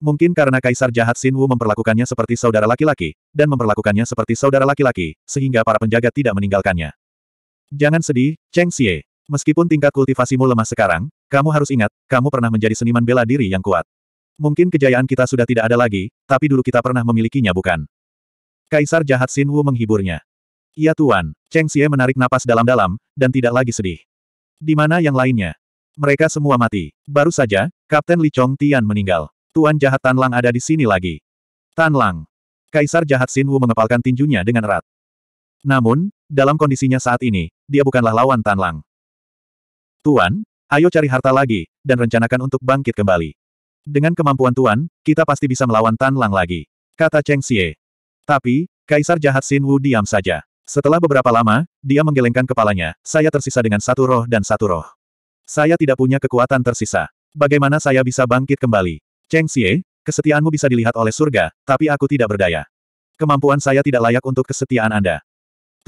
Mungkin karena kaisar jahat Sin Wu memperlakukannya seperti saudara laki-laki, dan memperlakukannya seperti saudara laki-laki, sehingga para penjaga tidak meninggalkannya. Jangan sedih, Cheng Xie. Meskipun tingkat kultivasimu lemah sekarang, kamu harus ingat, kamu pernah menjadi seniman bela diri yang kuat. Mungkin kejayaan kita sudah tidak ada lagi, tapi dulu kita pernah memilikinya bukan? Kaisar jahat Sin Wu menghiburnya. Ya Tuan, Cheng Xie menarik napas dalam-dalam, dan tidak lagi sedih. Di mana yang lainnya? Mereka semua mati. Baru saja, Kapten Li Chong Tian meninggal. Tuan jahat Tan Lang ada di sini lagi. Tan Lang. Kaisar jahat Sin Wu mengepalkan tinjunya dengan erat. Namun, dalam kondisinya saat ini, dia bukanlah lawan Tan Lang. Tuan, ayo cari harta lagi, dan rencanakan untuk bangkit kembali. Dengan kemampuan Tuan, kita pasti bisa melawan Tan Lang lagi. Kata Cheng Xie. Tapi, Kaisar jahat Sin Wu diam saja. Setelah beberapa lama, dia menggelengkan kepalanya, saya tersisa dengan satu roh dan satu roh. Saya tidak punya kekuatan tersisa. Bagaimana saya bisa bangkit kembali? Cheng Xie, kesetiaanmu bisa dilihat oleh surga, tapi aku tidak berdaya. Kemampuan saya tidak layak untuk kesetiaan Anda.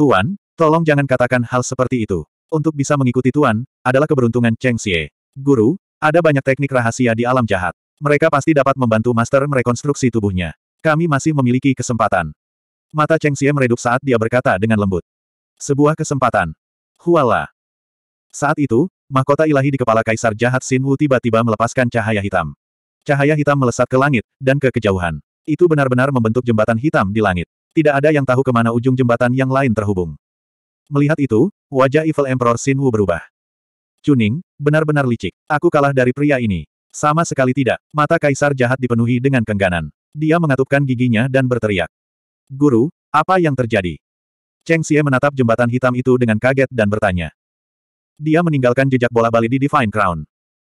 Tuan, tolong jangan katakan hal seperti itu. Untuk bisa mengikuti Tuan, adalah keberuntungan Cheng Xie. Guru, ada banyak teknik rahasia di alam jahat. Mereka pasti dapat membantu Master merekonstruksi tubuhnya. Kami masih memiliki kesempatan. Mata Cheng Xie meredup saat dia berkata dengan lembut. Sebuah kesempatan. Huala. Saat itu, mahkota ilahi di kepala kaisar jahat Sin Wu tiba-tiba melepaskan cahaya hitam. Cahaya hitam melesat ke langit, dan ke kejauhan. Itu benar-benar membentuk jembatan hitam di langit. Tidak ada yang tahu kemana ujung jembatan yang lain terhubung. Melihat itu, wajah Evil Emperor Sin Wu berubah. Cuning, benar-benar licik. Aku kalah dari pria ini. Sama sekali tidak, mata kaisar jahat dipenuhi dengan kengganan. Dia mengatupkan giginya dan berteriak. Guru, apa yang terjadi? Cheng Xie menatap jembatan hitam itu dengan kaget dan bertanya. Dia meninggalkan jejak bola bali di Divine Crown.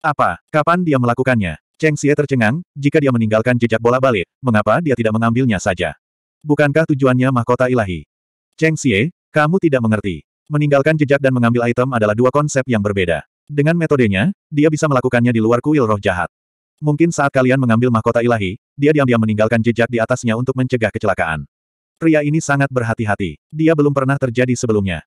Apa, kapan dia melakukannya? Cheng Xie tercengang, jika dia meninggalkan jejak bola balik, mengapa dia tidak mengambilnya saja? Bukankah tujuannya mahkota ilahi? Cheng Xie, kamu tidak mengerti. Meninggalkan jejak dan mengambil item adalah dua konsep yang berbeda. Dengan metodenya, dia bisa melakukannya di luar kuil roh jahat. Mungkin saat kalian mengambil mahkota ilahi, dia diam-diam meninggalkan jejak di atasnya untuk mencegah kecelakaan. Pria ini sangat berhati-hati. Dia belum pernah terjadi sebelumnya.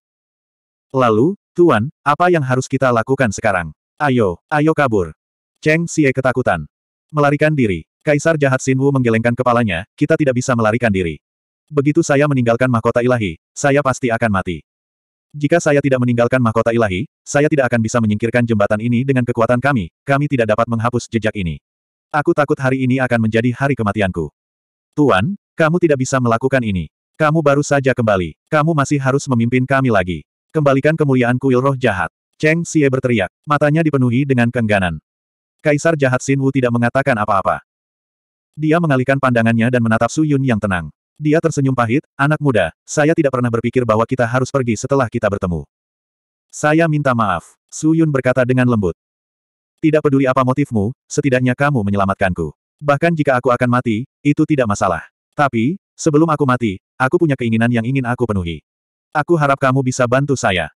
Lalu, Tuan, apa yang harus kita lakukan sekarang? Ayo, ayo kabur. Cheng Xie ketakutan. Melarikan diri. Kaisar jahat Sinwu menggelengkan kepalanya, kita tidak bisa melarikan diri. Begitu saya meninggalkan mahkota ilahi, saya pasti akan mati. Jika saya tidak meninggalkan mahkota ilahi, saya tidak akan bisa menyingkirkan jembatan ini dengan kekuatan kami, kami tidak dapat menghapus jejak ini. Aku takut hari ini akan menjadi hari kematianku. Tuan, kamu tidak bisa melakukan ini. Kamu baru saja kembali. Kamu masih harus memimpin kami lagi. Kembalikan kemuliaan kuil roh jahat. Cheng Xie berteriak. Matanya dipenuhi dengan kengganan. Kaisar jahat Xin Wu tidak mengatakan apa-apa. Dia mengalihkan pandangannya dan menatap Su Yun yang tenang. Dia tersenyum pahit, anak muda, saya tidak pernah berpikir bahwa kita harus pergi setelah kita bertemu. Saya minta maaf, Su Yun berkata dengan lembut. Tidak peduli apa motifmu, setidaknya kamu menyelamatkanku. Bahkan jika aku akan mati, itu tidak masalah. Tapi, sebelum aku mati, aku punya keinginan yang ingin aku penuhi. Aku harap kamu bisa bantu saya.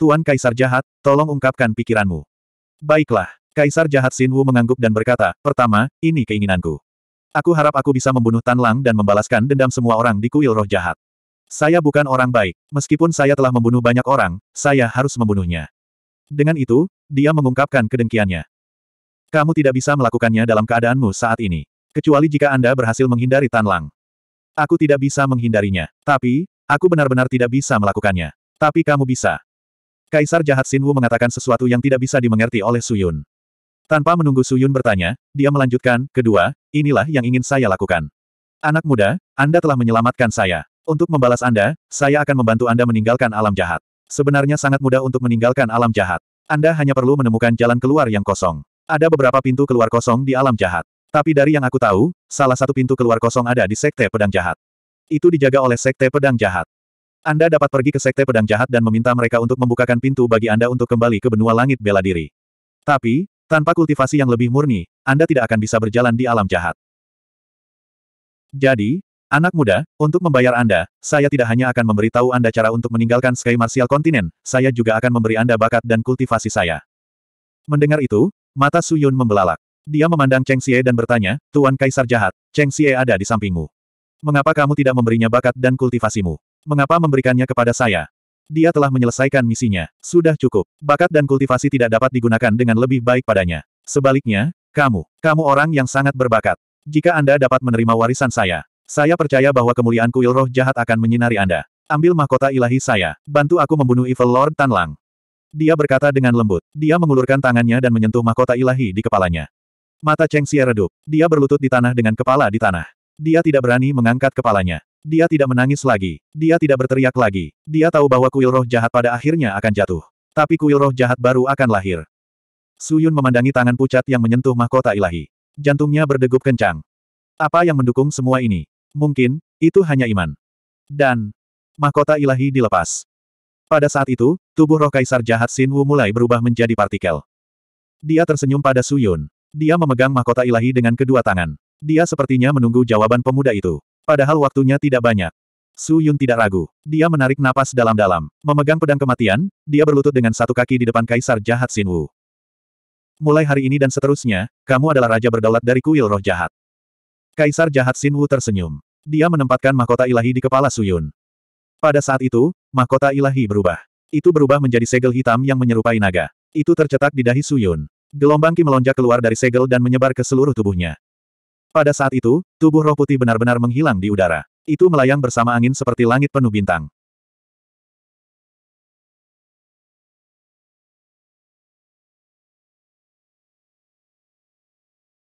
Tuan Kaisar Jahat, tolong ungkapkan pikiranmu. Baiklah, Kaisar Jahat Wu mengangguk dan berkata, pertama, ini keinginanku. Aku harap aku bisa membunuh Tan Lang dan membalaskan dendam semua orang di kuil roh jahat. Saya bukan orang baik, meskipun saya telah membunuh banyak orang, saya harus membunuhnya. Dengan itu, dia mengungkapkan kedengkiannya. Kamu tidak bisa melakukannya dalam keadaanmu saat ini. Kecuali jika Anda berhasil menghindari Tan Lang. Aku tidak bisa menghindarinya. Tapi, aku benar-benar tidak bisa melakukannya. Tapi kamu bisa. Kaisar jahat Sinwu mengatakan sesuatu yang tidak bisa dimengerti oleh Suyun. Tanpa menunggu Suyun bertanya, dia melanjutkan, kedua, inilah yang ingin saya lakukan. Anak muda, Anda telah menyelamatkan saya. Untuk membalas Anda, saya akan membantu Anda meninggalkan alam jahat. Sebenarnya sangat mudah untuk meninggalkan alam jahat. Anda hanya perlu menemukan jalan keluar yang kosong. Ada beberapa pintu keluar kosong di alam jahat. Tapi dari yang aku tahu, salah satu pintu keluar kosong ada di Sekte Pedang Jahat. Itu dijaga oleh Sekte Pedang Jahat. Anda dapat pergi ke Sekte Pedang Jahat dan meminta mereka untuk membukakan pintu bagi Anda untuk kembali ke benua langit bela diri. Tapi, tanpa kultivasi yang lebih murni, Anda tidak akan bisa berjalan di alam jahat. Jadi, anak muda, untuk membayar Anda, saya tidak hanya akan memberitahu Anda cara untuk meninggalkan Sky Martial Continent, saya juga akan memberi Anda bakat dan kultivasi saya. Mendengar itu, Mata Suyun membelalak. Dia memandang Cheng Xie dan bertanya, Tuan Kaisar jahat, Cheng Xie ada di sampingmu. Mengapa kamu tidak memberinya bakat dan kultivasimu? Mengapa memberikannya kepada saya? Dia telah menyelesaikan misinya. Sudah cukup. Bakat dan kultivasi tidak dapat digunakan dengan lebih baik padanya. Sebaliknya, kamu. Kamu orang yang sangat berbakat. Jika Anda dapat menerima warisan saya, saya percaya bahwa kemuliaan kuil roh jahat akan menyinari Anda. Ambil mahkota ilahi saya. Bantu aku membunuh Evil Lord Tanlang. Dia berkata dengan lembut. Dia mengulurkan tangannya dan menyentuh mahkota ilahi di kepalanya. Mata Cheng Xie redup. Dia berlutut di tanah dengan kepala di tanah. Dia tidak berani mengangkat kepalanya. Dia tidak menangis lagi. Dia tidak berteriak lagi. Dia tahu bahwa kuil roh jahat pada akhirnya akan jatuh. Tapi kuil roh jahat baru akan lahir. Suyun memandangi tangan pucat yang menyentuh mahkota ilahi. Jantungnya berdegup kencang. Apa yang mendukung semua ini? Mungkin, itu hanya iman. Dan, mahkota ilahi dilepas. Pada saat itu, tubuh roh kaisar jahat Sin Wu mulai berubah menjadi partikel. Dia tersenyum pada Su Yun. Dia memegang mahkota ilahi dengan kedua tangan. Dia sepertinya menunggu jawaban pemuda itu. Padahal waktunya tidak banyak. Su Yun tidak ragu. Dia menarik napas dalam-dalam. Memegang pedang kematian, dia berlutut dengan satu kaki di depan kaisar jahat Sin Wu. Mulai hari ini dan seterusnya, kamu adalah raja berdaulat dari kuil roh jahat. Kaisar jahat Sin Wu tersenyum. Dia menempatkan mahkota ilahi di kepala Su Yun. Pada saat itu, mahkota ilahi berubah. Itu berubah menjadi segel hitam yang menyerupai naga. Itu tercetak di dahi Suyun. Gelombang Ki melonjak keluar dari segel dan menyebar ke seluruh tubuhnya. Pada saat itu, tubuh roh putih benar-benar menghilang di udara. Itu melayang bersama angin seperti langit penuh bintang.